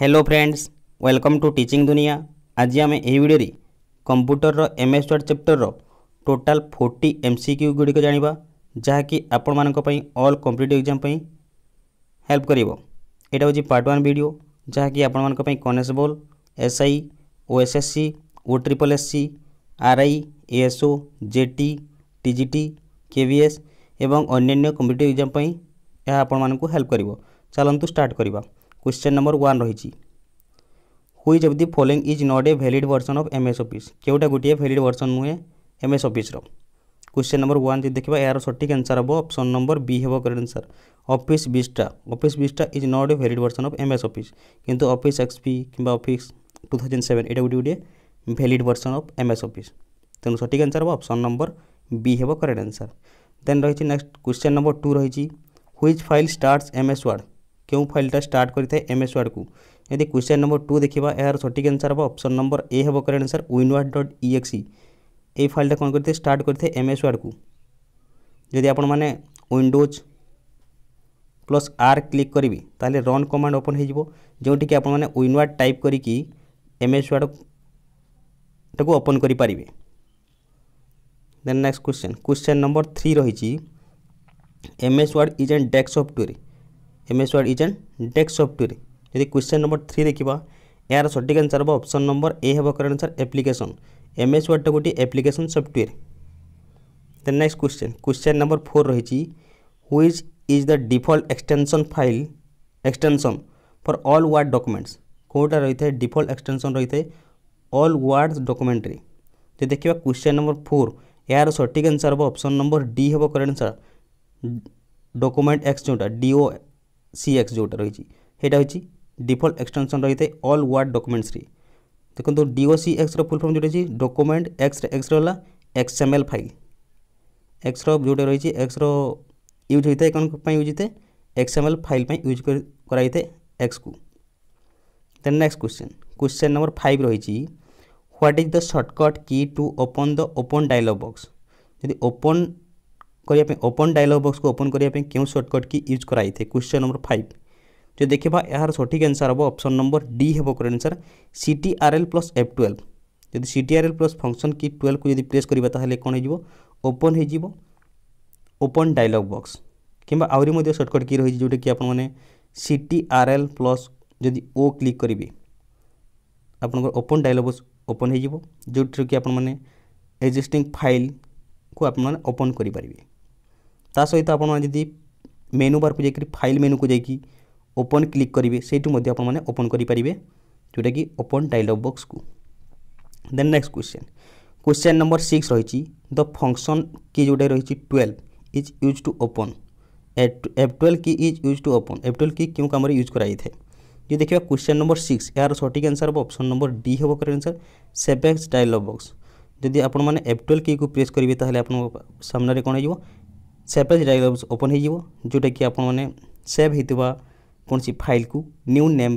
hello friends welcome to teaching दुनिया आज आम यही video computer M S Word chapter total forty M C Q गुड़िक जाणी जहाँकि आपण मानी अल् कंपिटेट एक्जाम हेल्प कर पार्ट वन भिडियो जहाँकि आपण constable S I O S S C O triple S C R I S O J T T G T K V S एवं अन्न्य कंपिटेट exam यह आपण हेल्प कर चलतु start करवा question number one रही which of the following is not a valid version of M S office केवटा गोटे valid version नुहे एम एस अफिस्र क्वेश्चन नंबर वन जब देखा यार सठिक आंसर हम अप्सन नंबर बी हे correct answer office Vista office Vista is not a valid version of M S office किंतु ऑफिस एक्सपी कि अफिस् टू थाउजेंड सेवेन यहाँ गोटे गोटे valid version of M S office तेणु सठिक answer हम option number B हे correct answer then रही नेक्स्ट क्वेश्चन नंबर टू रही which file start M S Word କେଉଁ ଫାଇଲ୍ଟା ଷ୍ଟାର୍ଟ କରିଥାଏ ଏମ୍ ଏସ୍ ୱାର୍ଡ଼କୁ ଯଦି କ୍ୱେଶ୍ଚନ୍ ନମ୍ବର ଟୁ ଦେଖିବା ଏହାର ସଠିକ୍ ଆନ୍ସର୍ ହେବ ଅପସନ୍ ନମ୍ବର ଏ ହେବ correct answer winword dot E X E এই ফাইলটা কোণ করতে স্টার্ট করতে এমএস ওয়ার্ডকু যদি আপন মানে উইন্ডোজ প্লস আর ক্লিক করবি তাহলে রন কমান্ড ওপন হয়ে যাব যেটি কি আপন মানে উইনওয়ার্ড টাইপ করিকি এমএস ওয়ার্ডটাকে ওপন করে পারিবে then next question question number three রয়েছে M S Word is an desktop টুরে M S Word is an desk टूरे जी क्वेश्चन नंबर थ्री देखा यार सठिक आंसर हम अप्सन नंबर ए हे correct answer application M S वार्डटा गोटे application software then next question question number four रही which is the default extension file extension for Al ward documents कौटा रही है डिफल्ट एक्सटेनसन रही है अल वार्ड डकुमेंट्रे जो देखा क्वेश्चन नंबर फोर यार सठिक आंसर हम अप्सन नंबर डी हम करेक्ट आंसर डकुमेंट एक्स जोटा डीओ সিএক্স যেটা রয়েছে সেটা হচ্ছে ডিফল্ট এক্সটেনশন রয়েছে অল ওয়ার্ড ডকুমেন্টসরে দেখুন ডিওসিএক্সর ফুল ফর্ম যেটা হচ্ছে ডকুমেন্ট এক্স এক্স রা এক্স এম এল ফাইল এক্সর যেটা রয়েছে এক্সর यूज होता है कौन यूज होता है एक्सएमएल फाइल यूज कराई थे एक्स को then next question question number five रही what is the shortcut key to open the open dialog box जब ओपन କରିବା ପାଇଁ ଓପନ୍ ଡାଇଲଗ୍ ବକ୍ସକୁ ଓପନ୍ କରିବା ପାଇଁ କେଉଁ ସର୍ଟକଟ୍ କି ୟୁଜ୍ କରାଯାଇଥାଏ କ୍ୱେଶ୍ଚନ୍ ନମ୍ବର ଫାଇଭ୍ ଯଦି ଦେଖିବା ଏହାର ସଠିକ୍ ଆନ୍ସର୍ ହେବ ଅପସନ୍ ନମ୍ବର ଡି ହେବ correct answer C T R L plus F twelve ଯଦି C T R L plus function key ଟୁଏଲ୍ଭକୁ ଯଦି ପ୍ରେସ୍ କରିବା ତାହେଲେ କ'ଣ ହେଇଯିବ ଓପନ୍ ହେଇଯିବ ଓପନ୍ ଡାଇଲଗ୍ ବକ୍ସ କିମ୍ବା ଆହୁରି ମଧ୍ୟ ସର୍ଟକଟ୍ କି ରହିଛି ଯେଉଁଟାକି ଆପଣମାନେ C T R L plus ଯଦି ଓ କ୍ଲିକ୍ କରିବେ ଆପଣଙ୍କର ଓପନ୍ ଡାଇଲଗ୍ ବକ୍ସ ଓପନ୍ ହେଇଯିବ ଯେଉଁଥିରେ କି ଆପଣମାନେ ଏକ୍ଜିଷ୍ଟିଂ ଫାଇଲ୍କୁ ଆପଣମାନେ ଓପନ୍ କରିପାରିବେ ता सहित आपड़ी मेनु बार को फाइल मेनु को जाकि ओपन क्लिक करेंगे सेठ ओपन करेंगे जोटा कि ओपन डायलग बक्स को दे next question question number six रही द फंक्शन कि जोटा रही twelve is use to open F twelve key is use to open F twelve key क्यों कम यूज कराई थे जो देखा क्वेश्चन नंबर सिक्स यार सठिक आंसर हम अप्सन नंबर डी हे कर आंसर सेवेक्स डायलग बक्स जदि आप एफ ट्वेल्व की प्रेस करेंगे तो आप सामने कौन हो सेपरेट डायलग बक्स ओपन होटा कि आपव होता कौन सी फाइल को न्यू नेम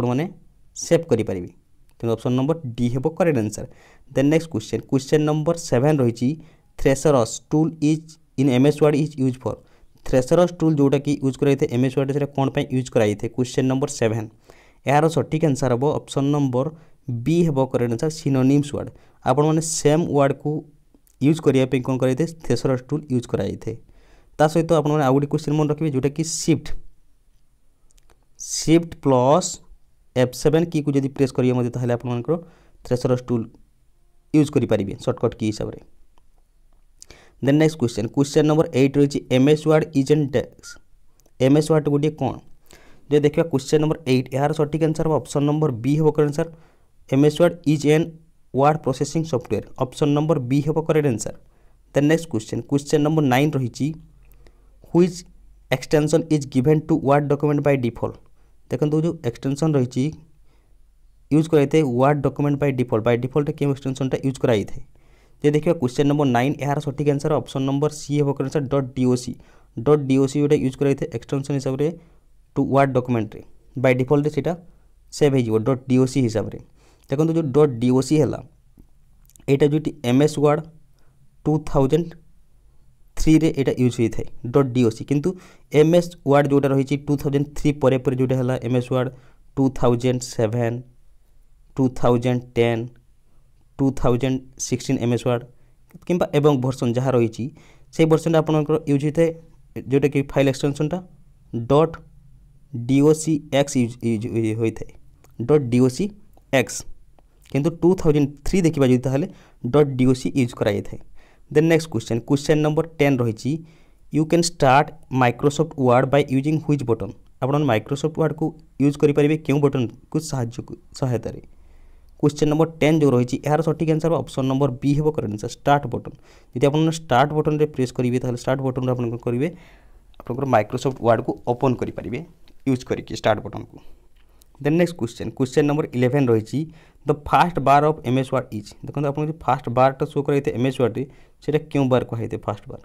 आपने सेव करें तेनालीप्सन नंबर डी हे correct answer then next question question number seven रही thesaurus tool is in M S Word is use for thesaurus tool जोटा कि यूज तो कराई थे एम एस वार्ड से कौन पर यूज कराई थे क्वेश्चन नंबर सेवेन यार सठिक आंसर हम अप्सन नंबर बी हे करेक्ट आंसर सिनोनिम्स वार्ड आपम सेम वार्ड को यूज करने कौन कराई थे थेसर टूल यूज कराई थे ता सहित आप आउ गए क्वेश्चन मन रखिए जोटा कि shift shift plus F seven key को जब प्रेस करेंगे थ्रेसर टूल यूज करेंगे सर्टकट की हिसाब से then next question question number eight रही M S Word is an डेक्स एम एस वार्ड गोटे कौन जो देखा क्वेश्चन नंबर एट यार सठिक आंसर हम अपसन नंबर बी हे करें answer M S Word is an word processing software option number B हे correct answer the next question question number nine রয়েছে which extension is given to Word document by default দেখুন जो extension रही use कराइए Word document by default by default के एक्सटेनसनटा use कराई था ये देखा क्वेश्चन नंबर नाइन यार सठिक आंसर ऑप्शन नंबर सी हम answer dot D O C dot D O C गोटे यूज कराई एक्सटेनसन हिसाब से to Word document by default से सेव हो डट डीओसी हिसाब से देखो जो डट डीओसी है यहाँ जो M S ward two thousand three यहाँ यूज होता है डट डीओसी कितु एम एस वार्ड जोटा रही टू थाउजेंड थ्री पर M S ward two thousand seven two thousand ten two thousand sixteen M S Word কিংবা এবং ভর্সন যা রয়েছে সেই ভর্সনটা আপনার ইউজ হয়ে থাকে যেটা কি ফাইল এক্সটেনশনটা dot D O C X use use হয়ে থাকে ডট ডিওসি এক্স किंतु टू थाउजेंड थ्री देखा जी तेल डट डीओसी यूज कर दे next question question number ten रही you can start Microsoft Word by using which button आप माइक्रोसफ्ट वार्ड को यूज करें क्यों बटन को सहायत क्वेश्चन नंबर टेन जो रही है यार सठिक आंसर अप्सन नंबर बी हे कैंट स्टार्ट बटन जी आप स्टार्ट बटन में प्रेस करेंगे स्टार्ट बटन आप करेंगे आपंकर माइक्रोसफ्ट वार्ड को ओपन करेंगे यूज करके स्टार्ट बटन को then next question question number eleven रही the first bar of M S Word is देखो आप फास्ट बार टा सो कराइए एम एस वार्ड से क्यों बार कहते फास्ट बार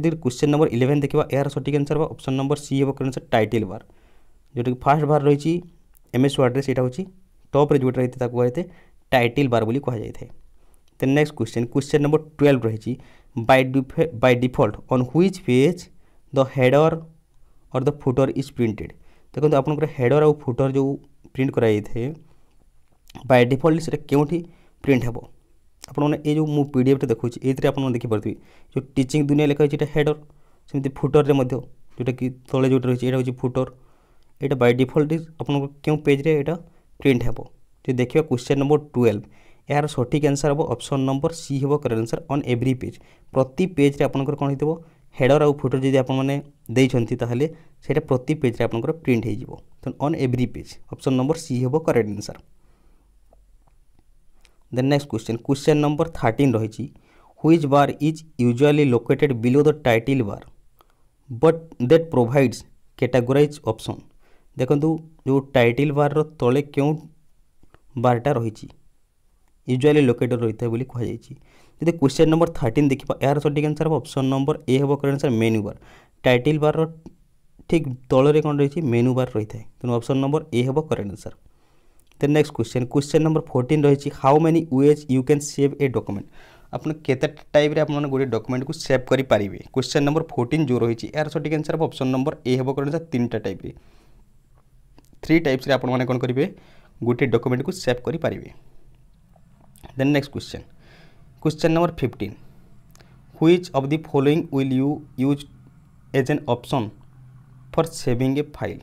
जब क्वेश्चन नंबर इलेवेन देखा यार सटिक आंसर है अप्सन नंबर सी हे कौन आंसर टाइटल बार जो फास्ट बार रही एम एस वार्ड में टप्रे जो रही है टाइटल बार बोली कहुए then next question question number twelve रही by default on which page the header और द फुटर इज प्रिंटेड देखो आप हेडर आउ फुटर जो प्रिंट कराइए ବାଇ ଡିଫଲ୍ଟ ସେଇଟା କେଉଁଠି ପ୍ରିଣ୍ଟ ହେବ ଆପଣମାନେ ଏଇ ଯେଉଁ ମୁଁ ପି ଡି ଏଫ୍ଟା ଦେଖାଉଛି ଏଇଥିରେ ଆପଣମାନେ ଦେଖିପାରୁଥିବେ ଯେଉଁ ଟିଚିଂ ଦୁନିଆ ଲେଖା ହେଇଛି ଏଇଟା ହେଡ଼ର ସେମିତି ଫୁଟରରେ ମଧ୍ୟ ଯେଉଁଟାକି ତଳେ ଯେଉଁଟା ରହିଛି ଏଇଟା ହେଉଛି ଫୁଟର ଏଇଟା ବାଇ ଡିଫଲ୍ଟ ଆପଣଙ୍କ କେଉଁ ପେଜ୍ରେ ଏଇଟା ପ୍ରିଣ୍ଟ ହେବ ଯଦି ଦେଖିବା କ୍ୱେଶ୍ଚନ୍ ନମ୍ବର ଟୁଏଲ୍ଭ ଏହାର ସଠିକ୍ ଆନ୍ସର୍ ହେବ ଅପସନ୍ ନମ୍ବର ସି ହେବ correct answer on every page ପ୍ରତି ପେଜ୍ରେ ଆପଣଙ୍କର କ'ଣ ହେଇଥିବ ହେଡ଼ର ଆଉ ଫୁଟର ଯଦି ଆପଣମାନେ ଦେଇଛନ୍ତି ତାହେଲେ ସେଇଟା ପ୍ରତି ପେଜ୍ରେ ଆପଣଙ୍କର ପ୍ରିଣ୍ଟ ହେଇଯିବ ତେଣୁ on every page option number C ହେବ correct answer then next question question number thirteen রয়েছে which bar is usually located below the title bar but that provides categorize option ଦେଖନ୍ତୁ ଯେଉଁ ଟାଇଟିଲ୍ ବାର୍ର ତଳେ କେଉଁ ବାର୍ଟା ରହିଛି ୟୁଜୁଆଲି ଲୋକେଟର୍ ରହିଥାଏ ବୋଲି କୁହାଯାଇଛି ଯଦି କ୍ୱେଶ୍ଚନ୍ ନମ୍ବର ଥାର୍ଟିନ୍ ଦେଖିବା ଏହାର ସଠିକ୍ ଆନ୍ସର୍ ହେବ ଅପସନ୍ ନମ୍ବର ଏ ହେବ correct answer menu bar title ବାର୍ର ଠିକ୍ ତଳରେ କ'ଣ ରହିଛି ମେନୁ ବାର୍ ରହିଥାଏ ତେଣୁ ଅପସନ୍ ନମ୍ବର ଏ ହେବ correct answer then next question question number fourteen ରହିଛି how many ways you can save a document ଆପଣ କେତେଟା ଟାଇପ୍ରେ ଆପଣମାନେ ଗୋଟିଏ ଡକୁମେଣ୍ଟକୁ ସେଭ୍ କରିପାରିବେ କ୍ୱେଶ୍ଚନ୍ ନମ୍ବର ଫୋର୍ଟିନ୍ ଯେଉଁ ରହିଛି ଏହାର ସଠିକ୍ ଆନ୍ସର୍ ହେବ ଅପସନ୍ ନମ୍ବର ଏ ହେବ କ'ଣ ସାର୍ ତିନିଟା ଟାଇପ୍ରେ थ्री टाइप्स आपने कौन करेंगे गोटे डकुमेंट को सेव करेंगे then next question question number fifteen which of the following will you use as an option for saving a file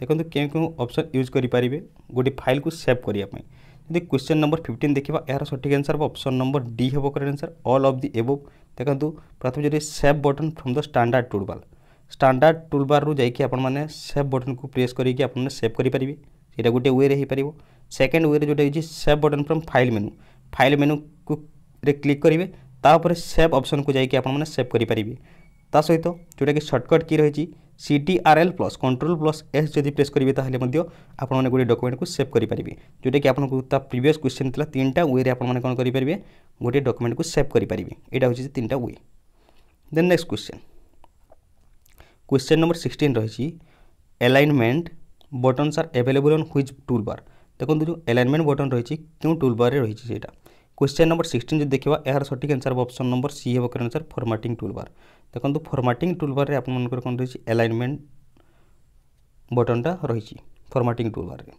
ଦେଖନ୍ତୁ କେଉଁ କେଉଁ ଅପସନ୍ ୟୁଜ୍ କରିପାରିବେ ଗୋଟିଏ ଫାଇଲ୍କୁ ସେଭ୍ କରିବା ପାଇଁ ଯଦି କ୍ୱେଶ୍ଚନ୍ ନମ୍ବର ଫିଫ୍ଟିନ୍ ଦେଖିବା ଏହାର ସଠିକ୍ ଆନ୍ସର୍ ହେବ ଅପସନ୍ ନମ୍ବର ଡି ହେବ correct answer all of the above ଦେଖନ୍ତୁ ପ୍ରଥମେ ଯଦି save button from the standard toolbar standard ଟୁଲବାର୍ରୁ ଯାଇକି ଆପଣମାନେ ସେଭ୍ ବଟନ୍କୁ ପ୍ରେସ୍ କରିକି ଆପଣମାନେ ସେଭ୍ କରିପାରିବେ ସେଇଟା ଗୋଟିଏ ୱେରେ ହେଇପାରିବ ସେକେଣ୍ଡ ୱେରେ ଯେଉଁଟା ହେଉଛି save button from file menu file ମେନୁରେ କ୍ଲିକ୍ କରିବେ ତାପରେ ସେଭ୍ ଅପସନ୍କୁ ଯାଇକି ଆପଣମାନେ ସେଭ୍ କରିପାରିବେ ତା ସହିତ ଯେଉଁଟାକି ସର୍ଟକଟ୍ କି ରହିଛି C T R L plus control plus S যদি প্রেস করবে তাহলে আপনার গোটে ডকুমেন্টকে সেভ করে পারবে যেটা কি আপনার তা প্রিভিয়স কোশ্চেন লা তিনটা ওয়েরে আপনার কোণ করে পারবে গোটে ডকুমেন্টকে সেভ করে পারবে এটা হচ্ছে তিনটা way then next question question number sixteen রয়েছে alignment buttons are available on which tool bar দেখুন যে এলাইনমেন্ট বটন রয়েছে কেউ টুল বারে রয়েছে সেটা কোশ্চেন নম্বর সিক্সটিন যদি দেখা এর সঠিক আনসার অপশন নম্বর সি হব কারণ আনসার ফর্মাটিং টুল বার देखो फर्माटिंग टुलबारे आपर कौन रही एलाइनमेंट बटनटा रही फर्माटिंग टुलबारे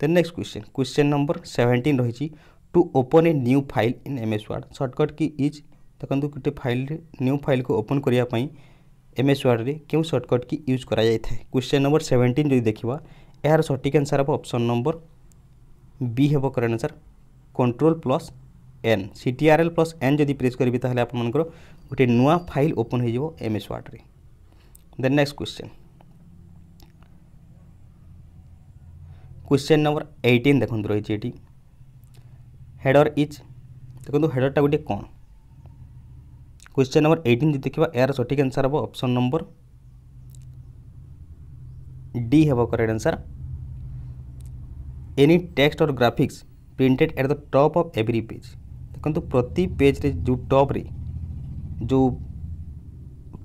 then next question question number seventeen रही to open a new file in M S word shortcut कि इज देखो गोटे फाइल न्यू फाइल को ओपन करने एम एस वार्ड में क्यों सर्टकट कि यूज कराए क्वेश्चन नंबर सेवेन्टीन जो देखा यार सटिक आंसर हम अप्सन नंबर बी हे correct answer control plus N C T R L plus N जब प्रेस करेंगे आपर गोटे नुआ फाइल ओपन होम एमएस वार्ड्रे then next question question number eighteen देखो रही है हेडर इज देखो हेडरटा गोटे कौन क्वेश्चन नंबर एटीन जो देखा यार सठिक आंसर हे ऑप्शन नंबर डी हे करेक्ट आंसर एनी टेक्स्ट और graphics printed at the top of every page देखो प्रति पेज रे जो टॉप रे जो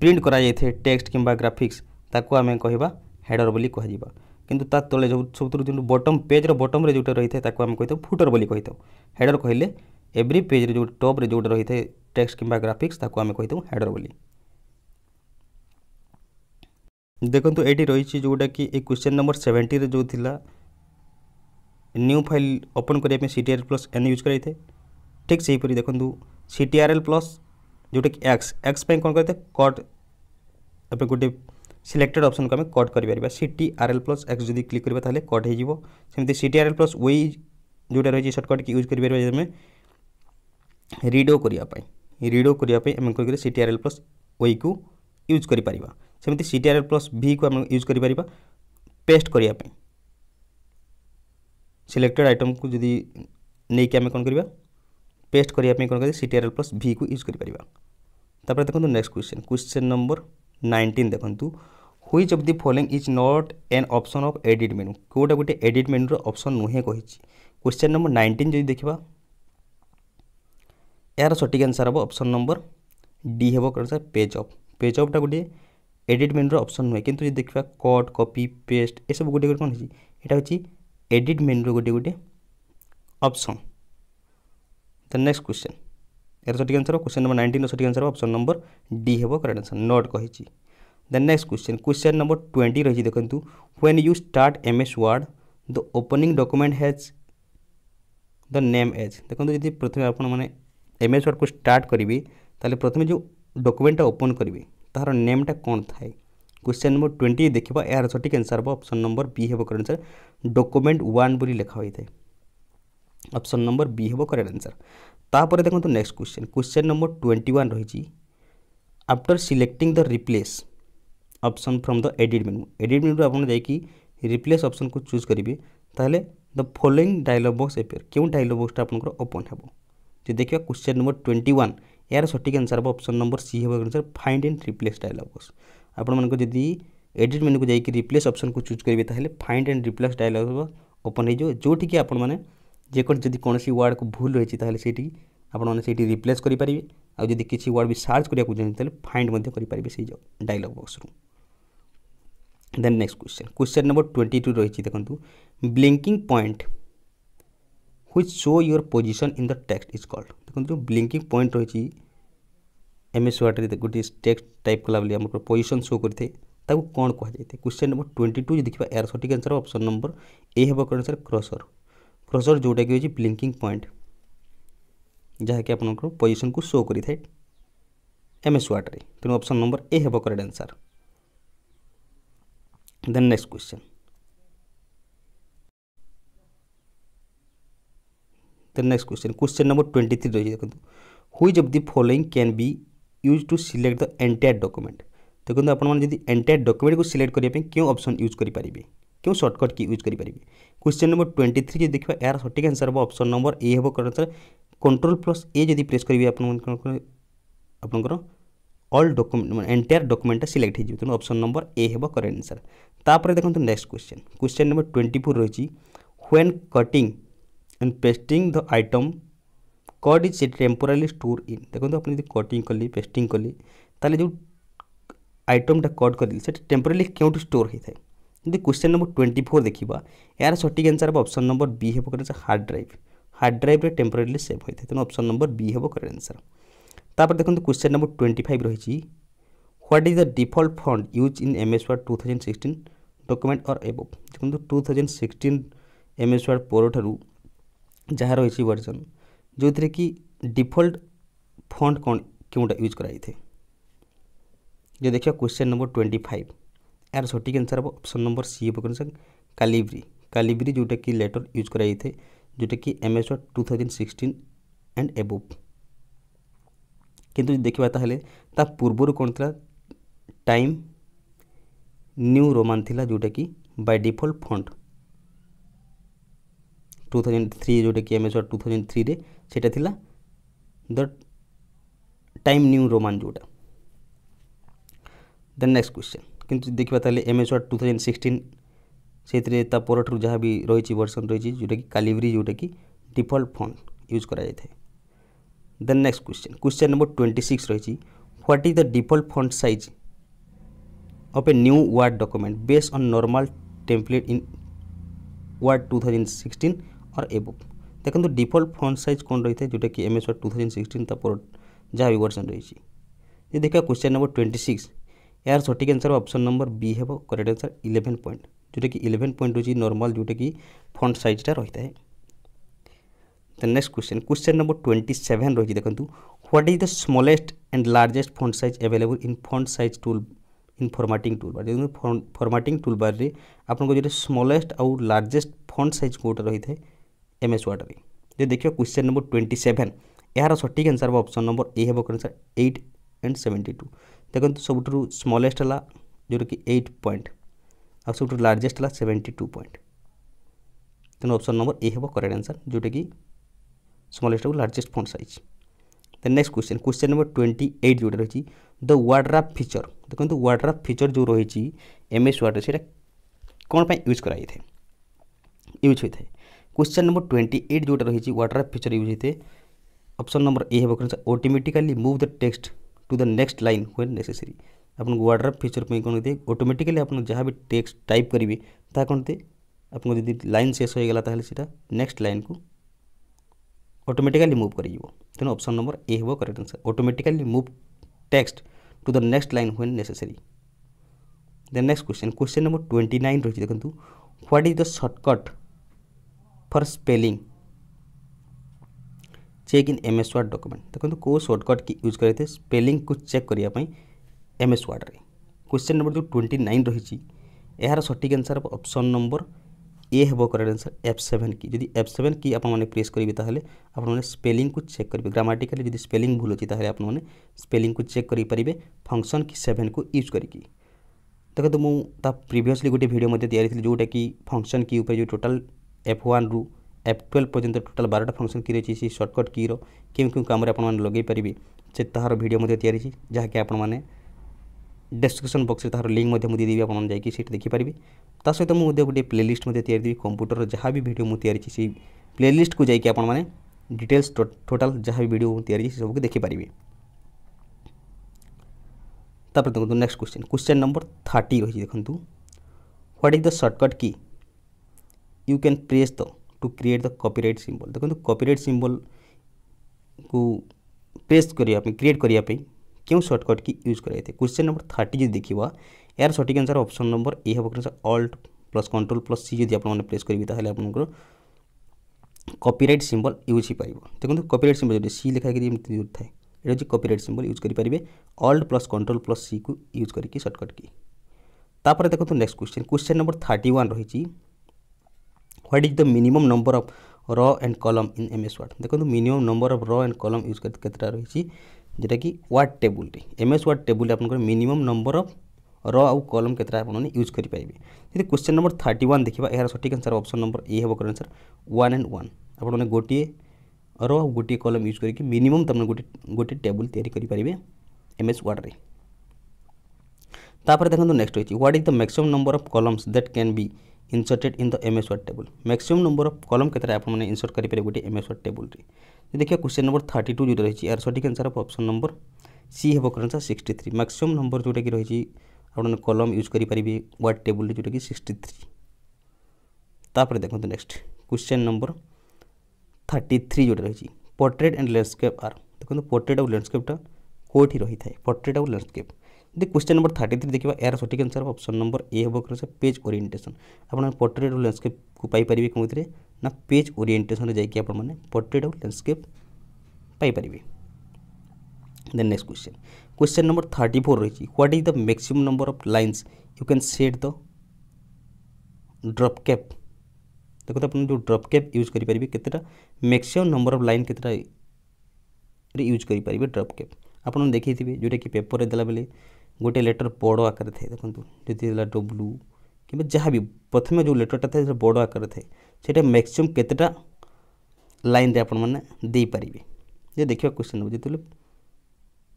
प्रिंट कराए थे टेक्स्ट कि ग्राफिक्स ताको आम कह हेडर बोली कह किंतु ते जो सब जो बटम पेज्र बटम जो रही है आम कही फुटर बोली कही था हेडर कहले एव्री पेज जो टप्रे जो रही है टेक्स्ट कि ग्राफिक्स आम कही हेडर बोली देखो ये रही जोटा कि क्वेश्चन नंबर सेवेन्टी जो थी न्यू फाइल ओपन करने C T R L plus N use कराई ठीक से हीपरी देखो सी टीआरएल प्लस ଯେଉଁଟାକି ଏକ୍ସ ଏକ୍ସ ପାଇଁ କ'ଣ କରିଦେବେ କଟ୍ ଏବେ ଗୋଟେ ସିଲେକ୍ଟେଡ୍ ଅପସନ୍କୁ ଆମେ କଟ୍ କରିପାରିବା C T R L plus X ଯଦି କ୍ଲିକ୍ କରିବା ତାହେଲେ କଟ୍ ହେଇଯିବ ସେମିତି C T R L plus Y ଯେଉଁଟା ରହିଛି ସର୍ଟକଟ୍ ୟୁଜ୍ କରିପାରିବା ଯଦି ଆମେ ରିଡ଼ୋ କରିବା ପାଇଁ ରିଡ଼ୋ କରିବା ପାଇଁ ଆମେ କ'ଣ କରିବା C T R L plus ୱେଇକୁ ୟୁଜ୍ କରିପାରିବା ସେମିତି C T R L plus ଭିକୁ ଆମେ ୟୁଜ୍ କରିପାରିବା ପେଷ୍ଟ କରିବା ପାଇଁ ସିଲେକ୍ଟେଡ୍ ଆଇଟମ୍କୁ ଯଦି ନେଇକି ଆମେ କ'ଣ କରିବା পেস্ট করা কম করি সিটিআরএল প্লস ভি কু ইউজ করে পারা তাপরে দেখুন next question question number nineteen দেখুন which of the following is not an option of edit menu কেউটা গোটে এডিট মেনুর অপসন নুহে কী কোশ্চেন নম্বর নাইন্টিন যদি দেখা এর সঠিক আনসার হব অপসন নম্বর ডি হব কারণ স্যার পেজ অফ পেজ অফটা গোটে এডিট মেনুর অপসন নুহে কিন্তু যদি দেখা কট কপি পেস্ট এসব গোটে গোটে কম হয়েছে এটা হচ্ছে এডিট মেনুর গোটে গোটে অপসন द ନେକ୍ସଟ କ୍ୱେଶ୍ଚନ୍ ଏହାର ସଠିକ୍ ଆନ୍ସର୍ କ୍ୱେଶ୍ଚନ୍ ନମ୍ବର ନାଇଣ୍ଟିନ୍ର ସଠିକ୍ ଆନ୍ସର୍ ଅପସନ୍ ନମ୍ବର ଡି ହେବ କରେକ୍ଟ ଆନ୍ସର୍ ନଟ୍ କହିଛି then next question question number twenty ରହିଛି ଦେଖନ୍ତୁ when you start M S word the opening document has the name as ଦେଖନ୍ତୁ ଯଦି ପ୍ରଥମେ ଆପଣମାନେ ଏମ୍ ଏସ୍ ୱାର୍ଡ଼କୁ ଷ୍ଟାର୍ଟ କରିବେ ତାହେଲେ ପ୍ରଥମେ ଯେଉଁ ଡକ୍ୟୁମେଣ୍ଟଟା ଓପନ୍ କରିବେ ତାହାର ନେମ୍ଟା କ'ଣ ଥାଏ क्वेश्चन नंबर ट्वेंटी देखा यार सठिक आंसर हम अप्सन नंबर बी हे करेक्ट आंसर डॉक्यूमेंट वन बोली लिखा होता है অপশন নম্বর বি হব করেক্ট আনসার তাপরে দেখুন next question question number twenty one রয়েছে after selecting the replace option from the edit menu edit menu আপনার যাই রিপ্লেস অপশন কু চুজ করবে তাহলে the following dialog box appear কেউ ডায়লগ বক্সটা আপনার ওপন হব যদি দেখা কোশ্চেন নম্বর টোয়েন্টি ওয়ান এর সঠিক আনসার হব অপশন নম্বর সি হব answer find and replace dialog box আপনার যদি এডিট মেনু যাই রিপ্লেস অপশন কু চুজ করবে তাহলে find and replace dialog box open হয়ে যাব যেটিকি আপনার যেকোন যদি কোণী ওয়ার্ডকে ভুল রয়েছে তাহলে সেইটি আপনার সেইটি রিপ্লেস করে পারে আর যদি কিছু ওয়ার্ড বি সার্চ করা চাহিদা তাহলে ফাইন্ড করে পারে সেই ডায়লগ বক্সরু then next question question number twenty two রয়েছে দেখুন blinking point which show your position in the text is called দেখুন ব্লিঙ্কিং পয়েন্ট রয়েছে এমএস ওয়ার্ডরে গোটিয়ে টেক্সট টাইপ কলাবেলে আমার পোজিশন শো করে তাকে কোণ কুহযাই কোশ্চেন নম্বর টোয়েন্টি টু যদি দেখা এর সঠিক আনসর অপসন নম্বর এ হব কোণ আনসর ক্রসর क्रसर जोटा कि ब्लींकिंग पॉइंट जहाँकि आप पोजिशन को शो कर एम एस व्वाट्रे तेनालीप्सन नंबर ए हे correct answer then next question then next question question number twenty three रही देखो which of the following can be use to select the entire document देखो आपड़ तो डकुमेंट को सिलेक्ट करने क्यों अप्सन यूज करेंगे क्यों सर्टकट की यूज करेंगे क्वेश्चन नंबर ट्वेंटी थ्री जब देखा यार सठिक आंसर हम अप्सन नंबर ए हम करेक्ट कंट्रोल प्लस ए जब प्रेस करेंगे आपंकर अल डकुमेंट एंटायर डकुमेंटा सिलेक्ट हो अप्सन नंबर ए हे करेक्ट आंसर तापर देखते next question question number twenty four रही when cutting and pasting the item cut is temporary store in देखो आप कटिंग कले पेस्टिंग कले जो आइटमटा कट करें से टेम्पोरारी स्टोर होता है जो क्वेश्चन नंबर ट्वेंटी फोर देखा यार सठिक आंसर हम अप्सन नंबर बी हम कैसे hard drive hard drive temporary save होता है तेनालीरु अप्सन नंबर बी हे कन्सर तापर देखते क्वेश्चन नंबर ट्वेंटी फाइव रही what is the default font use in M S ward two thousand sixteen document और एबव देखो two thousand sixteen M S word पर ठू जहाँ रही वर्जन जो थे कि डिफल्ट फंड कौन के यूज कराई थे जो देखिए क्वेश्चन नंबर ट्वेंटी फाइव ଏହାର ସଠିକ୍ ଆନ୍ସର୍ ହେବ ଅପସନ୍ ନମ୍ବର ସି ହେବ କ'ଣ କାଲିବ୍ରି କାଲିବ୍ରି ଯେଉଁଟାକି ଲେଟର୍ ୟୁଜ୍ କରାଯାଇଥାଏ ଯେଉଁଟାକି M S two thousand sixteen and above କିନ୍ତୁ ଦେଖିବା ତାହେଲେ ତା ପୂର୍ବରୁ କ'ଣ ଥିଲା ଟାଇମ୍ ନ୍ୟୁ ରୋମାନ୍ ଥିଲା ଯେଉଁଟାକି by default font two thousand three ଯେଉଁଟାକି ଏମ୍ ଏସ୍ ଟୁ ଥାଉଜେଣ୍ଡ ଥ୍ରୀରେ ସେଇଟା ଥିଲା ଦ ଟାଇମ୍ ନ୍ୟୁ ରୋମାନ୍ ଯେଉଁଟା ଦେନ୍ ନେକ୍ସଟ କ୍ୱେଶ୍ଚନ୍ କିନ୍ତୁ ଦେଖିବା ତାହେଲେ M S word two thousand sixteen ସେଥିରେ ତା ପରଠାରୁ ଯାହା ବି ରହିଛି ଭର୍ସନ୍ ରହିଛି ଯେଉଁଟାକି କାଲିଭ୍ରି ଯେଉଁଟାକି ଡିଫଲ୍ଟ ଫଣ୍ଟ ୟୁଜ୍ କରାଯାଇଥାଏ then next question question number twenty six ରହିଛି what is the default font size of a new word document base on normal template in word two thousand sixteen or above ଦେଖନ୍ତୁ default font size କ'ଣ ରହିଥାଏ ଯେଉଁଟାକି M S word two thousand sixteen ତା ପର ଯାହା ବି version ରହିଛି ଯଦି ଦେଖିବା କ୍ୱେଶ୍ଚନ୍ ନମ୍ବର ଟ୍ୱେଣ୍ଟି ସିକ୍ସ यार सठिक आंसर ऑप्शन नंबर बी हे करेक्ट आंसर इलेवेन पॉइंट जोटा कि इलेवेन पॉइंट हूँ नर्माल जोटा कि फंड सैजटा रही है the next question question number twenty seven रही देखो what is the smallest and largest font size available in font size tool in formatting tool bar देखते फर्माटिंग टूल बारे आपको जो स्मलेस्ट आउ लार्जेस्ट फंड सैज कौटा रही है एम एस वाटर जो देखिए क्वेश्चन नंबर ट्वेंटी सेवेन यार सठिक आंसर ऑप्शन नंबर ए हे correct answer eight and seventy two देखते सब स्मलेट है जोटा कि एट पॉइंट आ सब लार्जेस्ट है सेवेन्टी टू पॉइंट तेनालीप्सन नंबर ए हम करेक्ट आंसर जोटा कि स्मलेट हो largest font size then next question question number twenty eight जो रही द व्वाड्राफ फिचर देखते व्वाड्राफ फिचर जो रही एम एस वार्ड से कौन पर यूज कराई थे यूज होता है क्वेश्चन नंबर ट्वेंटी एट जो रही व्वाड्राफ फिचर यूज होता है अप्सन नंबर ए हम करेंगे automatically move the text to the next line when necessary ଆପଣ ୱାର୍ଡ଼ର ଫିଚର୍ ପାଇଁ କ'ଣ ଦିଏ ଅଟୋମେଟିକାଲି ଆପଣ ଯାହା ବି ଟେକ୍ସଟ ଟାଇପ୍ କରିବେ ତାହା କ'ଣ ଦିଏ ଆପଣଙ୍କ ଯଦି ଲାଇନ୍ ଶେଷ ହୋଇଗଲା ତାହେଲେ ସେଇଟା ନେକ୍ସଟ ଲାଇନ୍କୁ ଅଟୋମେଟିକାଲି ମୁଭ୍ କରିଯିବ ତେଣୁ ଅପସନ୍ ନମ୍ବର ଏ ହେବ correct answer automatically move text to the next line when necessary then next question question number twenty nine ରହିଛି ଦେଖନ୍ତୁ what is the shortcut for spelling check in M S word document देखो तो कोई shortcut कि use करते spelling को check करने M S word में क्वेश्चन नंबर जो ट्वेंटी नाइन रही यार सठिक आंसर अप्सन नंबर ए हे correct answer F seven key जब एफ सेवेन की आपने प्रेस करेंगे स्पेली को चेक करेंगे ग्रामाटिकाली जब स्पेलींग भूल अच्छी आपलींग को चेक करेंगे फंक्शन कि सेभेन को यूज करके देखो तो मुझे प्रिभसली गोटे भिडियो तैयारी थी जोटा कि फंक्शन की उपाय जो टोटाल एफ वन रु एफ ट्वेल्व पर्यंत टोटाल बारटा फंक्शन की रही सर्टकट कीर क्यों क्यों कम आप लगे पारे से तहार भिड तैयारी जहाँकि आपने डेस्क्रिप्सन बक्स तहार लिंक देदेवि आप जाकि देखिपारे ता सहित मुझे गोटे प्लेलीस्ट तैयारी कंप्यूटर जहाँ भी भिडियो मुझे से प्लेलीस्ट को जाकि आपने डिटेल्स टोटाल जहाँ भी भिड या सबको देखिपर तापर देखो next question question number thirty रही देखो what is the shortcut key you can press the to create the copyright symbol देखो कॉपीराइट तो सिम्बल को प्रेस पे क्रिएट करने क्यों सर्टकट की यूज कराई क्वेश्चन नंबर थर्टी जी देखा यार सटीक आंसर ऑप्शन नंबर ए हम answer alt plus control plus C जब आपने प्रेस करेंगे ताहले को कॉपीराइट सिंबल यूज ही पार देखो कॉपीराइट तो सिंबल जो सी लिखा यूज तो था ये हूँ कपिराइट सिंबल यूज करेंगे alt plus control plus C को यूज करके सर्टकट की तापर देखो next question question number thirty one रही what is the minimum number of row and column in M S word देखो minimum number of row and column use केतटा रही जोटा कि word table M S word table minimum number of row आउ column के use करेंगे जी question number thirty one देखा यार सठिक आंसर अप्सन नंबर ए हम कर आंसर वन एंड वन आपने गोटे र आ गोटे कलम यूज करके मिनिमम तुम गोटे गोटे टेबुल या एम एस वार्ड्रे तापर देखो नेक्स्ट होती what is the maximum number of columns that can be inserted in the M S word table maximum number of column କେତେଟା ଆପଣମାନେ ଇନସର୍ଟ କରିପାରିବେ ଗୋଟେ ଏମ୍ ଏସ୍ ୱାର୍ଡ଼ ଟେବୁଲ୍ରେ ଦେଖିବା କ୍ୱେଶ୍ଚନ୍ ନମ୍ବର ଥାର୍ଟି ଟୁ ଯେଉଁଟା ରହିଛି ଏହାର ସଠିକ୍ answer of option number C ହେବ correct answer sixty three maximum number ଯେଉଁଟାକି ରହିଛି ଆପଣମାନେ କଲମ୍ ୟୁଜ୍ କରିପାରିବେ ୱାର୍ଡ଼ ଟେବୁଲ୍ରେ ଯେଉଁଟାକି ସିକ୍ସଟି ଥ୍ରୀ ତାପରେ ଦେଖନ୍ତୁ next question number thirty three ଯେଉଁଟା ରହିଛି ପୋର୍ଟ୍ରେଟ୍ ଆଣ୍ଡ ଲ୍ୟାଣ୍ଡସ୍କେପ୍ ଆର୍ ଦେଖନ୍ତୁ ପୋର୍ଟ୍ରେଟ୍ ଆଉ ଲ୍ୟାଣ୍ଡସ୍କେପ୍ଟା କେଉଁଠି ରହିଥାଏ ପୋର୍ଟ୍ରେଟ୍ ଆଉ ଲ୍ୟାଣ୍ଡସ୍କେପ୍ जी क्वेश्चन नंबर थर्ट थ्री देखिए यार सठिक आंसर अप्सन नंबर ए हम कर पेज ओरएंटेसन आप पोर्ट्रेट और लैंडस्केप को पाइपर कौन ना पेज ओरिएटेसन जाने पोर्ट्रेट और landscape then next question question number thirty four रही what is the maximum number of lines you can set the drop cap देखते अपने जो ड्रप कैप यूज करेंगे कत मैक्सीम नंबर अफ लाइन के यूज करेंगे ड्रप कैप आप देखिए जोटा कि पेपर देला बेले गोटे लेटर बड़ आकार थाए देखो जदि डब्लू कि जहाँ भी प्रथम जो लेटरटा था बड़ आकार थाए ସେଇଟା ମ୍ୟାକ୍ସିମମ୍ କେତେଟା ଲାଇନ୍ରେ ଆପଣମାନେ ଦେଇପାରିବେ ଯେ ଦେଖିବା କ୍ୱେଶ୍ଚିନ୍ ନମ୍ବର ଯେତେବେଳେ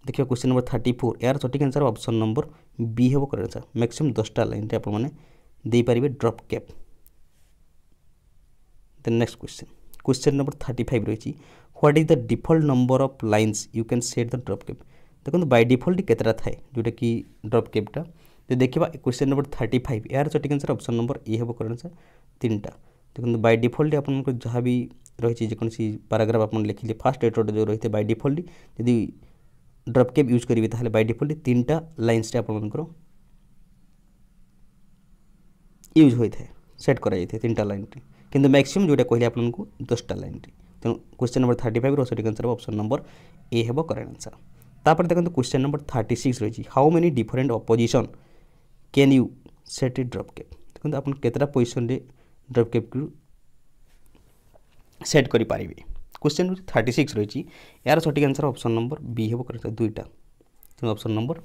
ଦେଖିବା କ୍ୱେଶ୍ଚିନ୍ ନମ୍ବର ଥାର୍ଟି ଫୋର୍ ଏହାର ସଠିକ୍ ଆନ୍ସର୍ ଅପସନ୍ ନମ୍ବର ବି ହେବ କରେକ୍ଟ ଆନ୍ସର୍ ମ୍ୟାକ୍ସିମମ୍ ଦଶଟା ଲାଇନ୍ରେ ଆପଣମାନେ ଦେଇପାରିବେ drop cap then next question question number thirty five ରହିଛି what is the default number of lines you can set the drop cap देखो by default के थाए जोटा कि ड्रप कैबा जो देखा क्वेश्चन नंबर थर्ट फाइव यार सटिक आंसर अप्सन नंबर ए हम कर आंसर तीन टा देखो बै डिफल्ट आप जहाँ भी रही जेकोसी पाराग्राफ आप लिखे फास्ट एट्रोड जो रही है बै डिफल्ट जी ड्रप कैब यूज करेंगे तो बै डिफल्ट तीन टा लाइनस यूज होता है सेट कर करनटा लाइन कि मैक्सीम जोटा कहे आप दसटा लाइन तेनाली क्वेश्चन नंबर थर्ट फाइव रोटिक आंसर अप्सन नंबर ए हे करेंट आंसर तापर देखते क्वेश्चन नंबर थर्ट सिक्स रही how many different positions can you set drop cap देखते आप पोजिशन ड्रप कैप सेट करें क्वेश्चन थर्ट सिक्स रही यार सटिक आंसर अप्सन नंबर बी हे करेक्ट दुईटा तेनालीप्सन नंबर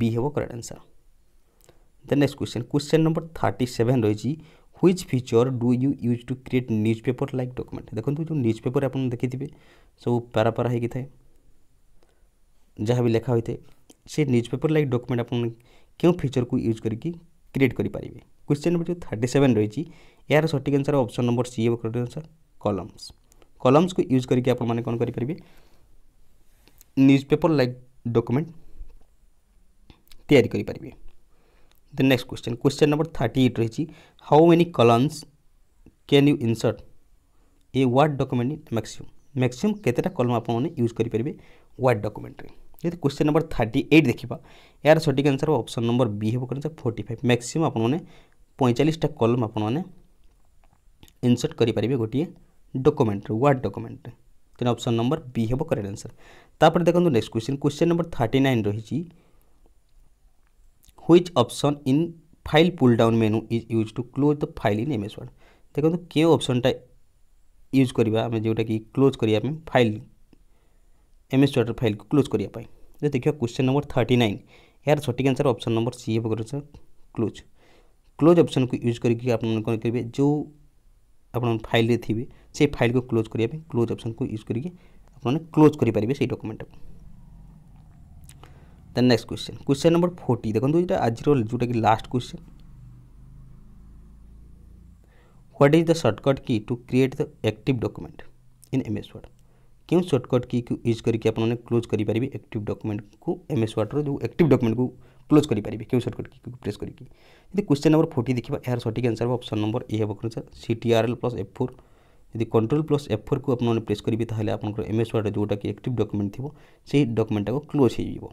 बी हे करेक्ट आंसर दे next question question number thirty seven रही which feature do you use to create newspaper like document देखो जो न्यूज पेपर आप देखिथे सब पारापारा होता है लिखा होता है से न्यूज पेपर लाइक डॉक्यूमेंट आप क्यों फिचर को यूज करके क्रिएट करेंगे क्वेश्चन नंबर जो थर्टी सेवेन रही यार सठिक आंसर ऑप्शन नंबर सी है करेक्ट आंसर कलम्स कलम्स को यूज करके आप कौन करेंगे पेपर लाइक डॉक्यूमेंट तैयारी करेंगे next question question number thirty eight रही how many columns can you insert a word document maximum maximum केतेटा कलम आप यूज करेंगे वार्ड डॉक्यूमेंट रे ଯଦି କ୍ୱେଶ୍ଚନ୍ ନମ୍ବର ଥାର୍ଟି ଏଇଟ୍ ଦେଖିବା ଏହାର ସଠିକ୍ ଆନ୍ସର୍ ଅପସନ୍ ନମ୍ବର ବି ହେବ କ'ଣ ଫୋର୍ଟି ଫାଇଭ୍ ମ୍ୟାକ୍ସିମମ୍ ଆପଣମାନେ ପଇଁଚାଳିଶଟା କଲମ୍ ଆପଣମାନେ ଇନସର୍ଟ କରିପାରିବେ ଗୋଟିଏ ଡକୁମେଣ୍ଟରେ ୱାର୍ଡ଼ ଡକୁମେଣ୍ଟରେ ତେଣୁ ଅପସନ୍ ନମ୍ବର ବି ହେବ କରେକ୍ଟ ଆନ୍ସର୍ ତାପରେ ଦେଖନ୍ତୁ next question question number thirty nine ରହିଛି which option in file pull down menu is use to close the file in MS word ଦେଖନ୍ତୁ କେଉଁ ଅପସନ୍ଟା ୟୁଜ୍ କରିବା ଆମେ ଯେଉଁଟାକି କ୍ଲୋଜ୍ କରିବା ପାଇଁ ଫାଇଲ୍ एम एस वाटर फाइल को क्लोज करने देखिए क्वेश्चन नंबर थर्टी नाइन यार सठिक आंसर अप्सन नंबर सी एफ कर क्लोज क्लोज अप्सन को यूज करके करेंगे जो आप फाइल थी से फाइल को क्लोज करने क्लोज अप्सन को यूज करके क्लोज करेंगे से डकुमेंट को दे next question question number forty देखो ये तो आज जोटा कि last question what is the shortcut key to create the active document in M S word क्यों सर्टकट की यूज करके आपने क्लोज करेंगे एक्टिव डकुमेंट को एम एस वाटर जो एक्टिव डकुमेंट को क्लोज करेंगे क्यों सर्टकट की प्रेस करके यदि क्वेश्चन नंबर फोर्टी देखा यार सठिक आंसर हम अप्सन नंबर ए हम sir C T R L plus F four यदि कंट्रोल प्लस एफ फोर को आपने प्रेस करेंगे हमें आपको एम एस वार्ड जोटा कि एक्टिव डकुमेंट थी से डकुमेंटा को क्लोज हो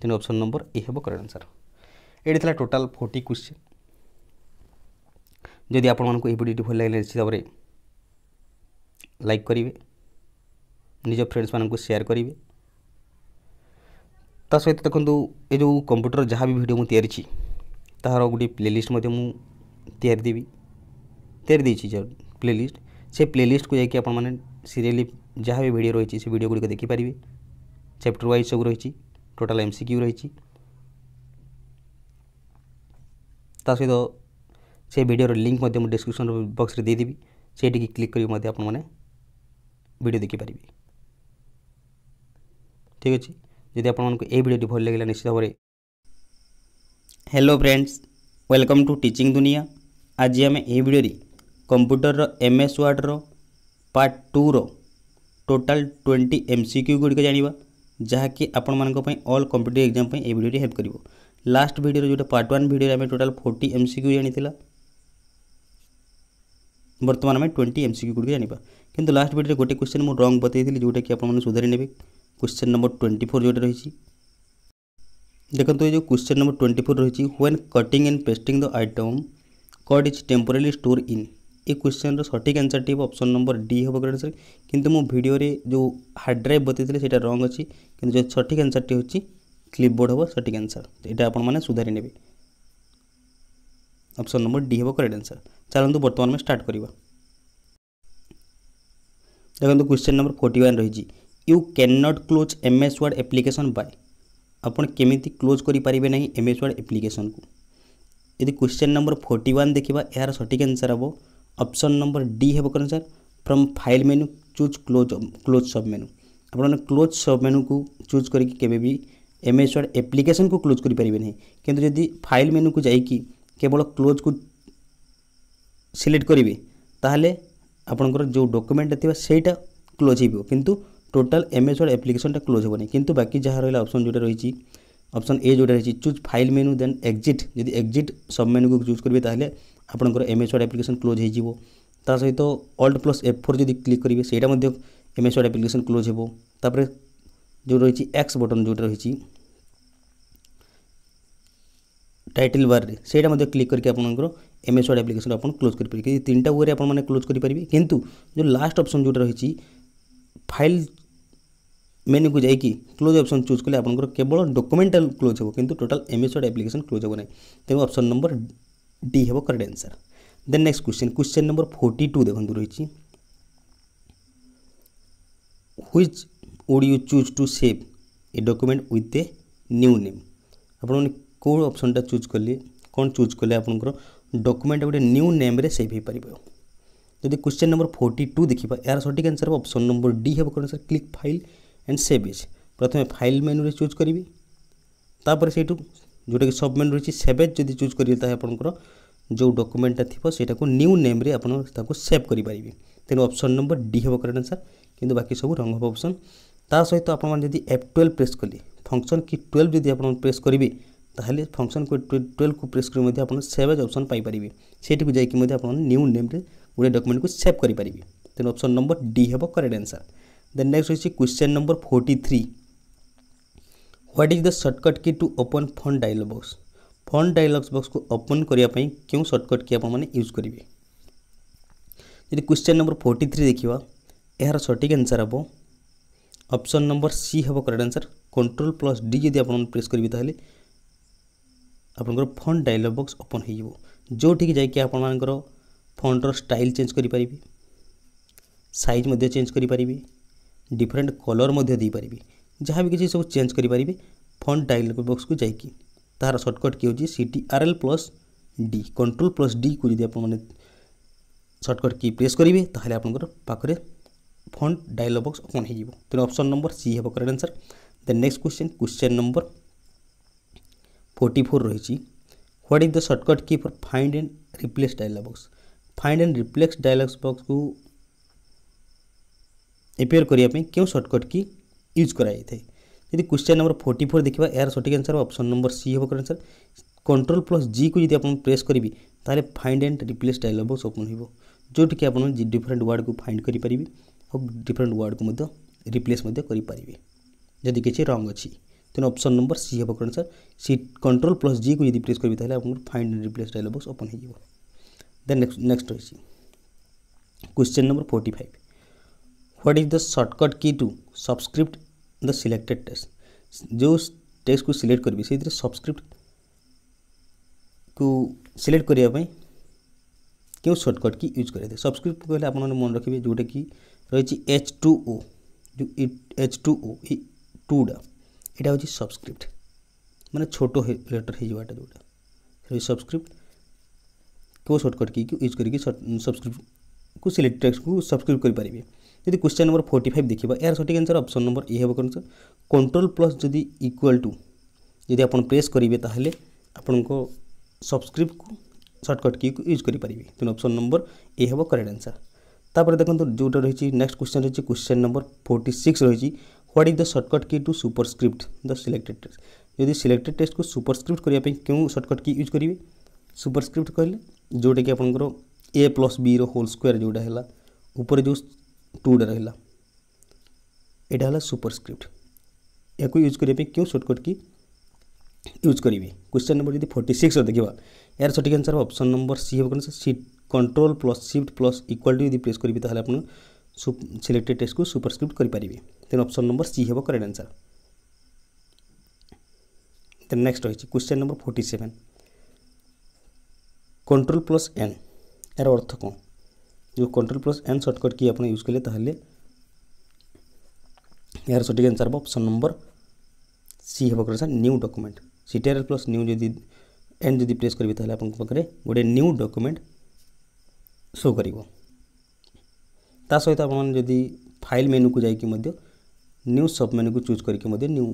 तेनाली अप्सन नंबर ए हम करेक्ट आंसर ये टोटाल फोर्टी क्वेश्चन जदि आपण मूँ भिडियो भल लगे निश्चित भाव लाइक करेंगे ନିଜ ଫ୍ରେଣ୍ଡସ୍ମାନଙ୍କୁ ସେୟାର କରିବେ ତା ସହିତ ଦେଖନ୍ତୁ ଏ ଯେଉଁ କମ୍ପ୍ୟୁଟର ଯାହା ବି ଭିଡ଼ିଓ ମୁଁ ତିଆରିଛି ତାହାର ଗୋଟିଏ ପ୍ଲେଲିଷ୍ଟ ମଧ୍ୟ ମୁଁ ତିଆରି ଦେବି ତିଆରି ଦେଇଛି ଯେଉଁ ପ୍ଲେଲିଷ୍ଟ ସେ ପ୍ଲେଲିଷ୍ଟକୁ ଯାଇକି ଆପଣମାନେ ସିରିଏଲି ଯାହା ବି ଭିଡ଼ିଓ ରହିଛି ସେ ଭିଡ଼ିଓ ଗୁଡ଼ିକ ଦେଖିପାରିବେ ଚାପ୍ଟର ୱାଇଜ୍ ସବୁ ରହିଛି ଟୋଟାଲ୍ ଏମ୍ ସି କ୍ୟୁ ରହିଛି ତା ସହିତ ସେ ଭିଡ଼ିଓର ଲିଙ୍କ୍ ମଧ୍ୟ ମୁଁ ଡିସ୍କ୍ରିପସନ୍ ବକ୍ସରେ ଦେଇଦେବି ସେଇଠିକି କ୍ଲିକ୍ କରିକି ମଧ୍ୟ ଆପଣମାନେ ଭିଡ଼ିଓ ଦେଖିପାରିବେ ठीक अच्छे जदि आपड़ोटी भल लगे निश्चित भाव hello friends welcome to teaching दुनिया आज आम यही computer M S word part two total twenty M C Q गुड़ी जाना जहाँकि आपण मल कंप्यूटर एक्जाम ये भिडियो हेल्प कर लास्ट भिडर जो पार्ट वन भिडियो आम टोटाल फोर्टी एम सिक्यू जाना बर्तमान आम ट्वेंटी एम सिक्यू गुड़ जाना कि लास्ट भिडियो गोटे क्वेश्चन मुझे रंग बतई थी जोटा कि आपने सुधारी क्वेश्चन नंबर ट्वेंटी फोर जो रही देखो ये जो क्वेश्चन नंबर ट्वेंटी फोर रही when cutting and pasting the item cut is temporary store in ये क्वेश्चन सठिक आंसर टी ऑप्शन नंबर डी हम करेक्ट आंसर किंतु मो भिडियो जो हार्ड ड्राइव बताई से रंग अच्छी कि जो सठिक आंसर टी हूँ क्लिपबोर्ड हम सठिक आंसर ये आपने सुधारी ने ऑप्शन नंबर डी हम करेक्ट आंसर चलो बर्तमान में स्टार्ट करवा देखो क्वेश्चन नंबर फोर्टी वन रही you can not close M S word application by केमी क्लोज करें एम एस वार्ड एप्लिकेसन को यदि क्वेश्चन नंबर फोर्टी वन देखा यार सठिक आंसर हे अपसन नंबर डी हे कौन sir from file menu choose close close sub menu आप क्लोज सब मेनु को चूज करी एम एस वार्ड एप्लिकेसन को क्लोज करें कि फाइल मेनु को जैक केवल क्लोज को सिलेक्ट करेंगे तेल आपण जो डक्यूमेंट थी से क्लोज हो টোটাল এমএস ওয়ার্ড আপ্লিকেশনটা ক্লোজ হবনি কিন্তু বাকি যাহা রহিলা অপশন যেটা রয়েছে অপশন এ যেটা রয়েছে choose file menu then exit যদি এক্সিট সব মেনুকে চুজ করবে তাহলে আপনার এমএস ওয়ার্ড আপ্লিকেশন ক্লোজ হয়ে যাব তা সহিত অল্ট প্লস এফ ফোর যদি ক্লিক করবে সেইটা মধ্যে এমএস ওয়ার্ড আপ্লিকেশন ক্লোজ হব তাপরে যে রয়েছে এক্স বটন যেটা রয়েছে টাইটেল বারে সেইটা মধ্যে ক্লিক করি আপনার এমএস ওয়ার্ড আপ্লিকেশন আপনার ক্লোজ করে পারে তিনটা ওয়ে আপনার ক্লোজ করে পারবে কিন্তু যে লাস্ট অপশন যেটা রয়েছে ফাইল मेन्यू को क्लोज अप्सन चूज कले आपर केवल डकुमेंटाल क्लोज हो कि total M S application close हो तेनाली अप्सन नंबर डी हे correct answer then next question question number forty two देखो रही which would you choose to save a document ओथ ए न्यू नेम आपने कौन अप्सनटा चूज कले कौन चूज कले आपर डकुमेंट गोटे न्यू नेम सेव हो पार जदि क्वेश्चन नंबर फोर्टी टू देखा यार सठिक आंसर हम अप्सन नंबर डी हे कौन answer click file and save as ପ୍ରଥମେ ଫାଇଲ୍ ମେନୁରେ ଚୁଜ୍ କରିବି ତାପରେ ସେଇଠୁ ଯେଉଁଟାକି ସବ୍ ମେନୁ ରହିଛି ସେଭ୍ ଏଜ୍ ଯଦି ଚୁଜ୍ କରିବେ ତାହେଲେ ଆପଣଙ୍କର ଯେଉଁ ଡକୁମେଣ୍ଟଟା ଥିବ ସେଇଟାକୁ ନ୍ୟୁ ନେମ୍ରେ ଆପଣ ତାକୁ ସେଭ୍ କରିପାରିବେ ତେଣୁ ଅପସନ୍ ନମ୍ବର ଡି ହେବ କରେକ୍ଟ ଆନ୍ସର୍ କିନ୍ତୁ ବାକି ସବୁ ରଙ୍ଗ ହେବ ଅପସନ୍ ତା ସହିତ ଆପଣମାନେ ଯଦି ଏଫ୍ ଟୁଏଲ୍ଭ ପ୍ରେସ୍ କଲେ ଫଙ୍କସନ୍ କି ଟୁଏଲ୍ଭ ଯଦି ଆପଣ ପ୍ରେସ୍ କରିବେ ତାହେଲେ ଫଙ୍କସନ୍ ଟୁଏଲ୍ଭକୁ ପ୍ରେସ୍ କରି ମଧ୍ୟ ଆପଣ ସେଭ୍ ଏଜ୍ ଅପସନ୍ ପାଇପାରିବେ ସେଇଠିକୁ ଯାଇକି ମଧ୍ୟ ଆପଣ ନ୍ୟୁ ନେମ୍ରେ ଗୋଟେ ଡକୁମେଣ୍ଟକୁ ସେଭ୍ କରିପାରିବେ ତେଣୁ ଅପସନ୍ ନମ୍ବର ଡି ହେବ correct answer next next question number forty three what is the shortcut key to open find dialog box find dialog box को ओपन करने क्यों सर्टकट की आपने यूज करेंगे जब क्वेश्चन नंबर फोर्टी थ्री देखा यार सठिक आंसर हम ऑप्शन नंबर सी हम correct answer control plus D जी आप प्रेस करेंगे तेल आपंकर फंड डायलग बक्स ओपन हो जोटि जाकि आपर फंडर स्टाइल चेंज करें सैज चेज करें डिफरेन्ट कलर देपरि जहाँ भी किसी सब चेज करें फंड डायल बक्स को जाकि तहार सर्टकट किए हो C T R L plus D control plus D को जब आपने सर्टकट की प्रेस करेंगे तो हेल्ला आपखे फंड डायलग बक्स ओपन हो तेरे अप्सन नंबर सी हे करेक्ट आंसर दे next question question number forty four रही what is the shortcut key for find and replace dialog box find and replace dialogs box को ଏପିଆର୍ କରିବା ପାଇଁ କେଉଁ shortcut କି ୟୁଜ୍ କରାଯାଇଥାଏ ଯଦି କ୍ୱେଶ୍ଚନ୍ ନମ୍ବର ଫୋର୍ଟି ଫୋର୍ ଦେଖିବା ଏହାର ସଠିକ୍ ଆନ୍ସର୍ ଅପସନ୍ ନମ୍ବର ସି ହେବ କରେକ୍ଟ ଆନ୍ସର୍ କଣ୍ଟ୍ରୋଲ୍ ପ୍ଲସ୍ ଜିକୁ ଯଦି ଆପଣ ପ୍ରେସ୍ କରିବି ତାହେଲେ find and replace dialog box open ହେବ ଯେଉଁଠିକି ଆପଣ ଡିଫରେଣ୍ଟ ୱାର୍ଡ଼କୁ ଫାଇଣ୍ଡ କରିପାରିବେ ଆଉ ଡିଫରେଣ୍ଟ ୱାର୍ଡ଼କୁ ମଧ୍ୟ ରିପ୍ଲେସ୍ ମଧ୍ୟ କରିପାରିବେ ଯଦି କିଛି ରଙ୍ଗ ଅଛି ତେଣୁ ଅପସନ୍ ନମ୍ବର ସି ହେବ correct answer C control plus ଜିକୁ ଯଦି ପ୍ରେସ୍ କରିବି ତାହେଲେ ଆପଣଙ୍କର find and replace dialog box open ହୋଇଯିବ ଦେନ୍ ନେକ୍ସଟ ରହିଛି question number forty five what is the shortcut key to subscript the selected text जो text को सिलेक्ट करी से सब्सक्रिप्ट को सिलेक्ट करने क्यों सर्टकट की यूज कर सब्सक्रिप्ट कह मन रखिए जोटा कि रही एच टू ओ जो एच टू ओ टूटा यहाँ हूँ सब्सक्रिप्ट मैंने छोट लेटर होटा जो सब्सक्रिप्ट क्यों सर्टकट की यूज करके सब्सक्रिप्ट को सिलेक्ट टेक्स्ट को सब्सक्रिप्ट करें ଯଦି କ୍ୱେଶ୍ଚନ୍ ନମ୍ବର ଫୋର୍ଟି ଫାଇଭ୍ ଦେଖିବା ଏହାର ସଠିକ୍ ଆନ୍ସର୍ ଅପସନ୍ ନମ୍ବର ଏ ହେବ କ'ଣ ସାର୍ କଣ୍ଟ୍ରୋଲ୍ ପ୍ଲସ୍ ଯଦି ଇକ୍ୱାଲ୍ ଟୁ ଯଦି ଆପଣ ପ୍ରେସ୍ କରିବେ ତାହେଲେ ଆପଣଙ୍କ ସବସ୍କ୍ରିପ୍ଟକୁ ସର୍ଟକଟ୍ କିକୁ ୟୁଜ୍ କରିପାରିବେ ତେଣୁ ଅପସନ୍ ନମ୍ବର ଏ ହେବ କରେକ୍ଟ ଆନ୍ସର୍ ତାପରେ ଦେଖନ୍ତୁ ଯେଉଁଟା ରହିଛି ନେକ୍ସଟ କ୍ୱେଶ୍ଚନ୍ ରହିଛି କ୍ୱେଶ୍ଚନ୍ ନମ୍ବର ଫୋର୍ଟି ସିକ୍ସ ରହିଛି what is the shortcut key to superscript the selected text ଯଦି ସିଲେକ୍ଟେଡ୍ ଟେକ୍ସଟକୁ ସୁପରସ୍କ୍ରିପ୍ଟ କରିବା ପାଇଁ କେଉଁ ସର୍ଟକଟ୍ କି ୟୁଜ୍ କରିବେ ସୁପରସ୍କ୍ରିପ୍ଟ କହିଲେ ଯେଉଁଟାକି ଆପଣଙ୍କର ଏ ପ୍ଲସ୍ ବିର ହୋଲ୍ ସ୍କୋୟାର୍ ଯେଉଁଟା ହେଲା ଉପରେ ଯେଉଁ टूड रहा यहाँ है सुपरस्क्रिप्ट या यूज करने क्यों सर्टकट की यूज करेंगे क्वेश्चन नंबर जी फोर्टी सिक्स देखा यार सठिक आंसर ऑप्शन नंबर सी हम कौन C control plus shift plus equal to यदि प्रेस करेंगे तो आप सिलेक्टेड टेस्ट को सुपरस्क्रिप्ट करेंगे तेनाली नंबर सी हे करेक्ट आंसर नेक्स्ट रही question number forty seven control plus N यार अर्थ कौन जो control plus N shortcut key आप यूज कले तो यार सठिक आंसर हम अप्सन नंबर सी हम क्या new document C T R plus new जी एन जी प्रेस करेंगे आप आपन गोटे न्यू डॉक्यूमेंट शो कर सहित आपड़ी फाइल मेनू को जाई न्यू सब मेनू को चूज करके न्यू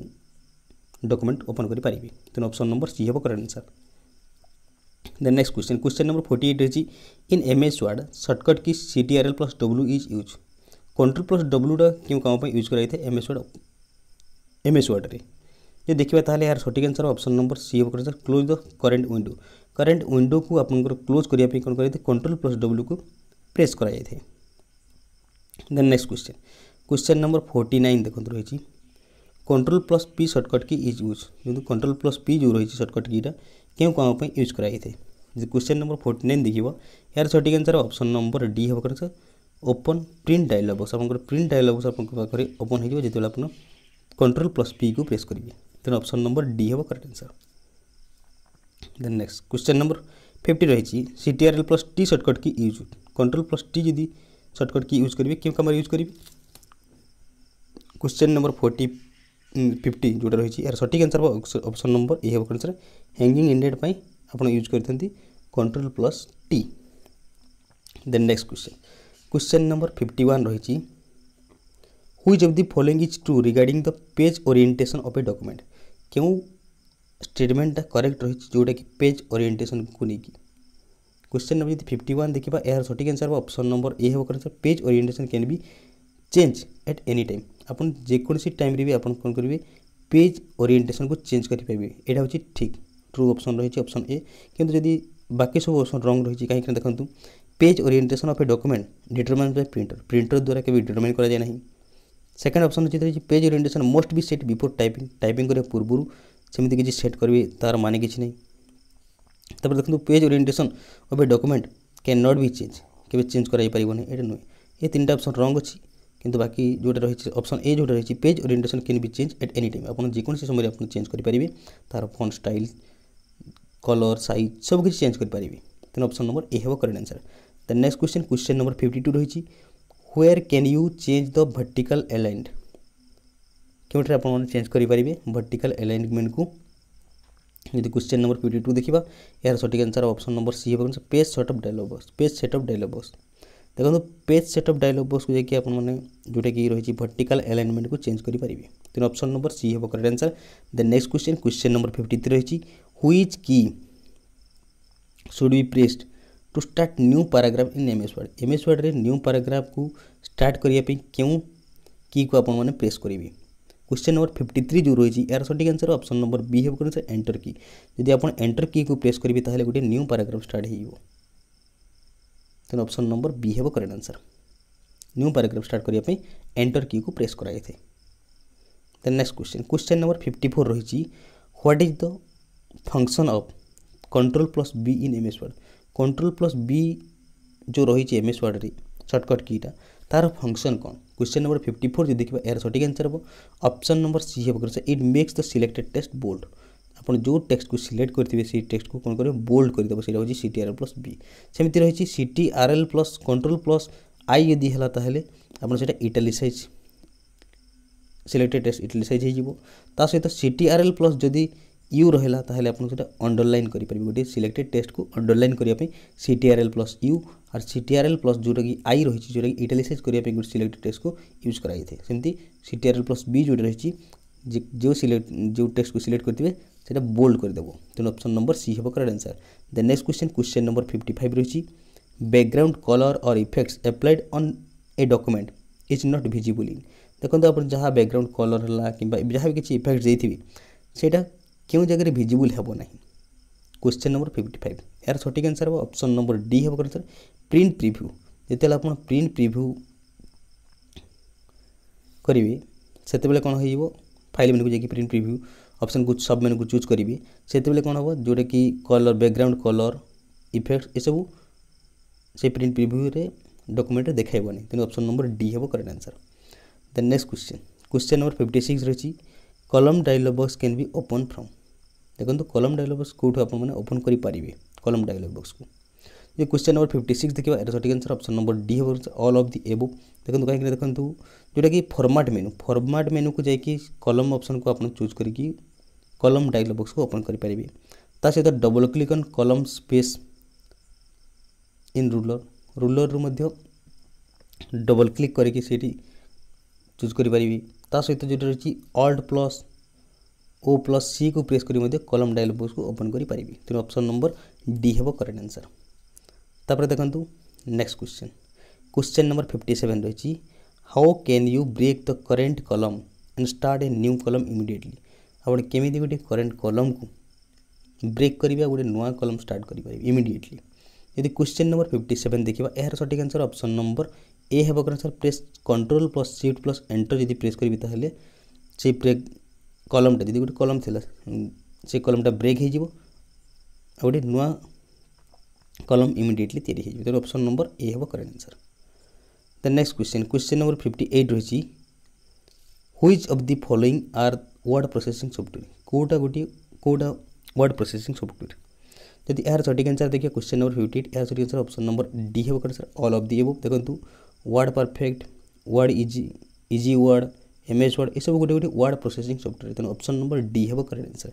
डॉक्यूमेंट ओपन करें तेनाली अप्सन नंबर सी हम correct answer the next question question number forty eight रही in M S word shortcut key C T R L plus W is use control plus W क्यों कम use कराई M S word M S word में देखा तो यार सठिक answer option number C हम करेंगे close the current window current window को आप क्लोज करने कौन कराइए कंट्रोल प्लस डब्ल्यू को प्रेस कर then next question question number forty nine देखो रही control plus P shortcut key is use control plus P जो रही सर्टकट की तो क्यों कम यूज कराई थे क्वेश्चन नंबर फोर्टी नाइन देखिए यार सठिक आंसर ऑप्शन नंबर डी हम correct open print dialog box आप प्रिंट डायलग बक्स आपको ओपन हो जो आप कंट्रोल प्लस पी को प्रेस करेंगे तेना ऑप्शन नंबर डी हम correct answer then next question number fifty रही C T R L plus T shortcut key use control plus T जी सर्टकट की यूज करेंगे क्यों कम यूज करेंगे क्वेश्चन नंबर फोर्टी ଫିଫ୍ଟି ଯେଉଁଟା ରହିଛି ଏହାର ସଠିକ୍ ଆନ୍ସର୍ ଅପସନ୍ ନମ୍ବର ଏହି ହେବ ଆନ୍ସର୍ ହ୍ୟାଙ୍ଗିଂ ଇଣ୍ଡେଡ୍ ପାଇଁ ଆପଣ ୟୁଜ୍ କରିଛନ୍ତି control plus T then next question question number fifty one ରହିଛି which of the following is true regarding the page orientation of a document କେଉଁ ଷ୍ଟେଟମେଣ୍ଟଟା କରେକ୍ଟ ରହିଛି ଯେଉଁଟାକି ପେଜ୍ ଓରିଏଣ୍ଟେସନ୍କୁ ନେଇକି क्वेश्चन नंबर जी फिफ्टी वन देखा यार सठिक आंसर ऑप्शन नंबर ए हम करें page orientation can be change at any time ଆପଣ ଯେକୌଣସି ଟାଇମ୍ରେ ବି ଆପଣ କ'ଣ କରିବେ ପେଜ୍ ଓରିଏଣ୍ଟେସନ୍କୁ ଚେଞ୍ଜ କରିପାରିବେ ଏଇଟା ହେଉଛି ଠିକ୍ ଟ୍ରୁ ଅପସନ୍ ରହିଛି ଅପସନ୍ ଏ କିନ୍ତୁ ଯଦି ବାକି ସବୁ ଅପସନ୍ ରଙ୍ଗ ରହିଛି କାହିଁକିନା ଦେଖନ୍ତୁ page orientation of a document determine by printer printer ଦ୍ୱାରା କେବେ ଡିଟରମାଇନ୍ କରାଯାଏ ନାହିଁ ସେକେଣ୍ଡ ଅପସନ୍ ହେଉଛି ରହିଛି page orientation must be set before typing typing କରିବା ପୂର୍ବରୁ ସେମିତି କିଛି ସେଟ୍ କରିବେ ତା'ର ମାନେ କିଛି ନାହିଁ ତାପରେ ଦେଖନ୍ତୁ page orientation of a document can not be change କେବେ ଚେଞ୍ଜ କରାଯାଇପାରିବନି ଏଇଟା ନୁହେଁ ଏ ତିନିଟା ଅପସନ୍ ରଙ୍ଗ ଅଛି कि बाकी जो रही अप्सन ए जो रही है page orientation can be change at any time आपड़ जो समय आप चेंज करेंगे तार फोन स्टाइल कलर सैज सब सबकि चेंज करेंगे तेनालीप्सन नंबर ए हे correct answer the next question question number fifty two रही where can you change the vertical alignment आप चेज करेंगे भर्टिकाल एलैंडमेंट को यदि क्वेश्चन नंबर फिफ्टी टू देखा यार सठिक आंसर अप्सन नंबर सी हे page setup dialog box page setup dialog box देखो पेज सेटअप डायलग बक्स को जोटा कि रही भर्टिकाल एलाइनमेंट को चेंज करेंगे तेनाली अप्सन नंबर सी हे करेक्ट आंसर दे next question question number fifty three रही which key should we pressed to start new paragraph in M S word M S word में न्यू पाराग्राफ को start करने क्यों की को आपने प्रेस करेंगे क्वेश्चन नंबर फिफ्टी थ्री जो रही है यार सटिक आंसर अप्सन नंबर बी हे करेंगे एंटर की जब आप एंटर की को प्रेस करेंगे तो गोटे न्यू पाराग्राफ स्टार्ट हो ତେଣୁ ଅପସନ୍ बी हे correct correct new paragraph start करने एंटर ପାଇଁ ଏଣ୍ଟର କିକୁ ପ୍ରେସ୍ କରାଯାଇଥାଏ then question question number fifty four रही what is the function of control plus B in M S word control plus B जो रही है M S word रे shortcut कीटा तार फंक्शन कौन क्वेश्चन नंबर फिफ्टी फोर जो देखा यार सठिक आंसर हम ऑप्शन नंबर सी हे it makes the selected text bold ଆପଣ ଯେଉଁ ଟେକ୍ସଟକୁ ସିଲେକ୍ଟ କରିଥିବେ ସେଇ ଟେକ୍ସଟକୁ କ'ଣ କରିବେ ବୋଲ୍ଡ କରିଦେବ ସେଇଟା ହେଉଛି C T R L plus B ସେମିତି ରହିଛି C T R L plus control plus I ଯଦି ହେଲା ତାହେଲେ ଆପଣ ସେଇଟା ଇଟାଲିସାଇଜ୍ ସିଲେକ୍ଟେଡ଼ ଟେକ୍ସଟ ଇଟାଲିସାଇଜ୍ ହେଇଯିବ ତା ସହିତ C T R L plus ଯଦି ୟୁ ରହିଲା ତାହେଲେ ଆପଣ ସେଇଟା ଅଣ୍ଡରଲାଇନ୍ କରିପାରିବେ ଗୋଟିଏ ସିଲେକ୍ଟେଡ଼ ଟେକ୍ସଟକୁ ଅଣ୍ଡରଲାଇନ୍ କରିବା ପାଇଁ C T R L plus U or C T R L plus ଯେଉଁଟାକି ଆଇ ରହିଛି ଯେଉଁଟାକି ଇଟାଲିସାଇଜ୍ କରିବା ପାଇଁ ଗୋଟେ ସିଲେକ୍ଟେଡ଼ ଟେକ୍ସଟକୁ ୟୁଜ୍ କରାଯାଇଥାଏ ସେମିତି C T R L plus B ଯେଉଁଟା ରହିଛି ଯେଉଁ ସିଲେକ୍ଟ ଯେଉଁ ଟେକ୍ସଟକୁ ସିଲେକ୍ଟ କରିଥିବେ সেটা বোল্ড করে দেব তেমন অপশন নম্বর সি হব correct answer then next question question number fifty five রয়েছে background colour or effects applied on a document is not visible in ଦେଖନ୍ତୁ ଆପଣ ଯାହା ବ୍ୟାକ୍ଗ୍ରାଉଣ୍ଡ କଲର୍ ହେଲା କିମ୍ବା ଯାହା ବି କିଛି ଇଫେକ୍ଟ ଦେଇଥିବେ ସେଇଟା କେଉଁ ଜାଗାରେ ଭିଜିବୁଲ୍ ହେବ ନାହିଁ କ୍ୱେଶ୍ଚନ୍ ନମ୍ବର ଫିଫ୍ଟି ଫାଇଭ୍ ଏହାର ସଠିକ୍ ଆନ୍ସର୍ ହେବ ଅପସନ୍ ନମ୍ବର ଡି ହେବ କ'ଣ ସାର୍ ପ୍ରିଣ୍ଟ ପ୍ରିଭ୍ୟୁ ଯେତେବେଳେ ଆପଣ ପ୍ରିଣ୍ଟ ପ୍ରିଭ୍ୟୁ କରିବେ ସେତେବେଳେ କ'ଣ ହୋଇଯିବ फाइल मैंने जाइए प्रिंट प्रिव्यू अप्सन को सब मैं चूज करी से कौन हम जोटा कि कलर बैकग्राउंड कलर इफेक्ट ये सब से प्रिंट प्रिव्यू रे डॉक्यूमेंट रे देखा तेनालीरु अप्सन नंबर डी हे कैक्ट आंसर दे next question question number fifty six रही column dialog box can be open from देखो कलम डायलग बक्स कौन आप ओपन करेंगे कलम डायलग बक्स को ये क्वेश्चन नंबर फिफ्टी सिक्स देखिए यार सठिक आंसर अप्सन नंबर डी हम अल अफ दि एबो देखो कहीं देखो जोटा कि फर्माट मेनू फर्माट मेनू को जैक कलम अप्सन को आप चूज करके कलम डायलग बक्स को ओपन करेंगे ता सहित double click on column space in ruler ruler रु डबल क्लिक करके चूज करें ता सहित जो रही alt plus O plus C को प्रेस करलम कलम डायल बक्स को ओपन करेंगे तेनाली अप्सन नंबर डी हे करेक्ट आंसर ତାପରେ ଦେଖନ୍ତୁ next question question number fifty seven ରହିଛି how can you break the current column and start a new column immediately ଆପଣ କେମିତି ଗୋଟେ କରେଣ୍ଟ କଲମ୍କୁ ବ୍ରେକ୍ କରିବା ଗୋଟେ ନୂଆ କଲମ୍ ଷ୍ଟାର୍ଟ କରିପାରିବେ ଇମିଡ଼ିଏଟଲି ଯଦି କ୍ୱେଶ୍ଚନ୍ ନମ୍ବର ଫିଫ୍ଟି ସେଭେନ୍ ଦେଖିବା ଏହାର ସଠିକ୍ ଆନ୍ସର୍ ଅପସନ୍ ନମ୍ବର ଏ ହେବ କ'ଣ sir press control plus shift plus enter ଯଦି ପ୍ରେସ୍ କରିବି ତାହେଲେ ସେ ବ୍ରେକ୍ କଲମ୍ଟା ଯଦି ଗୋଟେ କଲମ୍ ଥିଲା ସେ କଲମ୍ଟା ବ୍ରେକ୍ ହୋଇଯିବ ଆଉ ଗୋଟେ ନୂଆ कलम इमिडियेटली तैयारी हो जाए नंबर ए हे correct answer the next question question number fifty eight रही which of the following are word processing software कौटा गोटे कौटा वार्ड प्रोसेंग सफ्टवेयर जदि यार सठिक आंसर देखिए क्वेश्चन नंबर फिफ्टी एट यार सठिक आंसर अप्सन नंबर डी हे sir all of the above देखो word perfect word easy easy word M S word ये गोटे गोटे वार्ड प्रोसेंग सफ्टवेयर तेनाली नंबर डी हे correct answer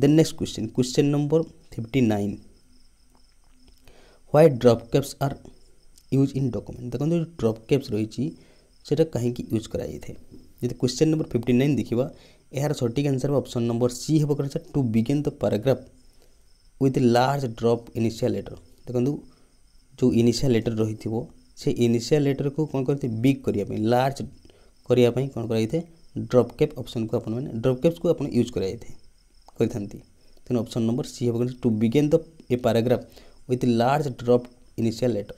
then next question question number fifty nine why drop caps are use in document देखो जो drop caps रही कहीं use कराई जब क्वेश्चन नंबर फिफ्टी नाइन देखा यार सटिक आंसर अप्सन नंबर सी हे कह to begin the paragraph with large drop initial letter देखो जो इनिशियल लेटर रही थी से इनिशियल लेटर को कौन करते बिग करने लार्ज करने कौन कराई थे ड्रप कैप अप्सन को आप ड्रप कैप्स को आप यूज कराई थे तेनाली नंबर सी हे to begin the a paragraph with large drop initial letter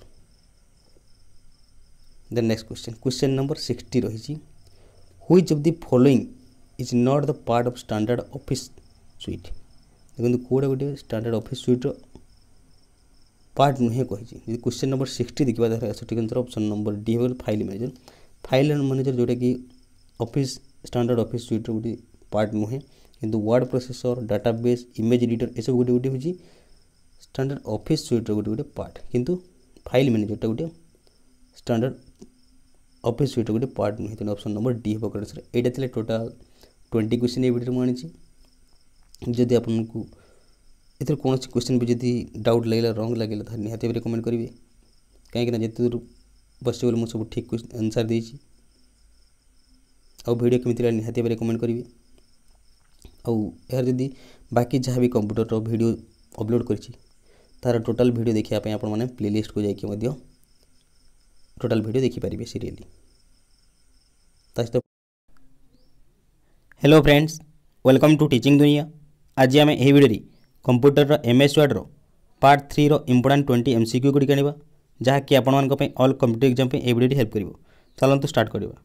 the next question question number 60 ରହିଛି which of the following is not the part of standard office suite ଦେଖନ୍ତୁ କେଉଁଟା ଗୋଟେ ଷ୍ଟାଣ୍ଡାର୍ଡ଼ ଅଫିସ୍ ସୁଇଟ୍ର ପାର୍ଟ ନୁହେଁ କହିଛି ଯଦି question number sixty ଦେଖିବା ତାହେଲେ ସଠିକ୍ ଆନ୍ସର୍ ଅପସନ୍ ନମ୍ବର ଡି ହେବ ଫାଇଲ୍ ମ୍ୟାନେଜର ଫାଇଲ୍ ମ୍ୟାନେଜର ଯେଉଁଟାକି ଅଫିସ୍ ଷ୍ଟାଣ୍ଡାର୍ଡ଼ ଅଫିସ୍ ସୁଇଟ୍ର ଗୋଟେ ପାର୍ଟ ନୁହେଁ କିନ୍ତୁ word processor data base image editor ଏସବୁ ଗୋଟେ ଗୋଟେ ହେଉଛି ଷ୍ଟାଣ୍ଡାର୍ଡ଼ ଅଫିସ୍ ସୁଇଟ୍ର ଗୋଟେ ଗୋଟେ ପାର୍ଟ କିନ୍ତୁ ଫାଇଲ୍ ମ୍ୟାନେଜର୍ଟା ଗୋଟେ ଷ୍ଟାଣ୍ଡାର୍ଡ଼ ଅଫିସ୍ ସୁଇଟ୍ର ଗୋଟେ ପାର୍ଟ ନୁହେଁ ତେଣୁ ଅପସନ୍ ନମ୍ବର ଡି ହେବ କରେକ୍ଟ ଆନ୍ସର୍ ଏଇଟା ଥିଲା ଟୋଟାଲ୍ ଟ୍ୱେଣ୍ଟି କ୍ୱେଶ୍ଚିନ୍ ଏଇ ଭିଡ଼ିଓରେ ମୁଁ ଆଣିଛି ଯଦି ଆପଣଙ୍କୁ ଏଥିରେ କୌଣସି କ୍ୱେଶ୍ଚିନ୍ ବି ଯଦି ଡାଉଟ୍ ଲାଗିଲା ରଙ୍ଗ ଲାଗିଲା ତାହେଲେ ନିହାତି ଭାବରେ କମେଣ୍ଟ କରିବେ କାହିଁକିନା ଯେତେ ଦୂର ପସିବଲ୍ ମୁଁ ସବୁ ଠିକ୍ ଆନ୍ସର୍ ଦେଇଛି ଆଉ ଭିଡ଼ିଓ କେମିତି ଲାଗିଲା ନିହାତି ଭାବରେ କମେଣ୍ଟ କରିବେ ଆଉ ଏହାର ଯଦି ବାକି ଯାହା ବି କମ୍ପ୍ୟୁଟରର ଭିଡ଼ିଓ ଅପଲୋଡ଼ କରିଛି तार टोटाल भिड देखापी आप मैंने प्लेलीस्ट को जाकि टोटाल भिड देखिपर सीरीयली सहित hello friends welcome to teaching दुनिया आज आम यही video computer M S word part three important twenty M C Q गुड़ी आना जहाँकि आपण कंप्यूटर एक्जाम भिडियो हेल्प कर चलो स्टार्ट तो करवा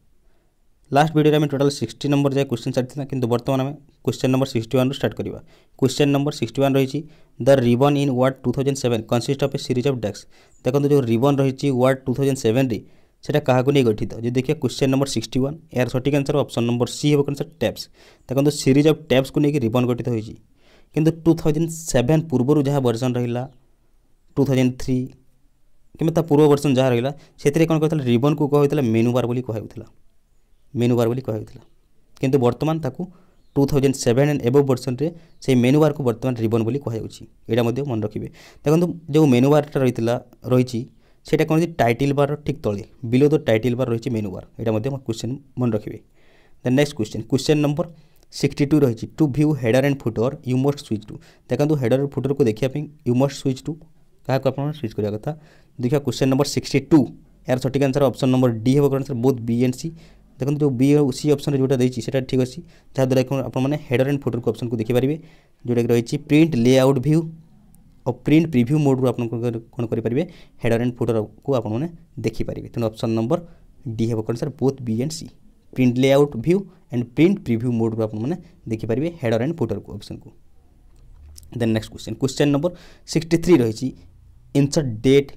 লাস্ট ভিডিওরে আমি টোটাল সিক্সটি নম্বর যায় কোশ্চেন সারিলা কিন্তু বর্তমান আমি question number sixty one start করা কোশ্চেন নম্বর সিক্সটি ওয়ান রয়েছে the ribbon in word two thousand seven consist of a series of desk দেখুন যে রিবন রয়েছে ওয়ার্ড টু থাউজেন্ড সেভেনরে সেটা কাহাকে নিয়ে গঠিত যদি দেখি কোশ্চেন নম্বর সিক্সটি ওয়ান এর সঠিক আনসার অপশন নম্বর সি হব কেন স্যার ট্যাপস দেখুন সিরিজ অফ ট্যাপসকে নিয়ে রিবন গঠিত হয়েছে কিন্তু টু থাউজেন্ড সেভেন পূর্বর যা ভর্সন রহিলা টু থাউজেন্ড থ্রি কিংবা তা পূর্ব ভর্সন যা রহিলা সেতিরে কোণ কথা রিবন কু কুহলা মেনু বার বলে কুহলা ମେନୁବାର ବୋଲି କୁହାଯାଉଥିଲା କିନ୍ତୁ ବର୍ତ୍ତମାନ ତାକୁ two thousand seven and above ଭର୍ସନ୍ରେ ସେହି ମେନୁବାର୍କୁ ବର୍ତ୍ତମାନ ରିବନ୍ ବୋଲି କୁହାଯାଉଛି ଏଇଟା ମଧ୍ୟ ମନେ ରଖିବେ ଦେଖନ୍ତୁ ଯେଉଁ ମେନୁବାର୍ଟା ରହିଥିଲା ରହିଛି ସେଇଟା କ'ଣ ହେଉଛି ଟାଇଟିଲ୍ ବାର୍ର ଠିକ୍ ତଳେ ବିଲୋ ଦ ଟାଇଟିଲ୍ ବାର୍ ରହିଛି ମେନୁବାର ଏଇଟା ମଧ୍ୟ କ୍ୱେଶ୍ଚନ୍ ମନେ ରଖିବେ then next question question number sixty two ରହିଛି to view header and footer you must switch to ଦେଖନ୍ତୁ ହେଡ଼ର ଫୁଟରକୁ ଦେଖିବା ପାଇଁ ୟୁ ମଷ୍ଟ ସୁଇଚ୍ ଟୁ କାହାକୁ ଆପଣ ସୁଇଚ୍ କରିବା କଥା ଦେଖିବା କ୍ୱେଶ୍ଚନ୍ ନମ୍ବର ସିକ୍ସଟି ଟୁ ଏହାର ସଠିକ୍ ଆନ୍ସର୍ ଅପସନ୍ ନମ୍ବର ଡି ହେବ କାରଣ sir both B and C देखते जो बी और सी अप्सन जोटा देखा ठीक अच्छी जहाद्वारा देखो आपडर एंड फोटर को अप्सन को देखिपारे जोटा कि रही प्रिंट लेआउट भ्यू और प्रिंट प्रिव्यू मोड्रु आप कौन करेंगे हेडर एंड फोटर को आपने देखिपारे तेनालीप्सन नंबर डी हम कौन sir both B and C print layout view and print preview मोड्रु आप देखिपारे हेडर एंड फोटर को अप्सन को then next question question number sixty three रही insert date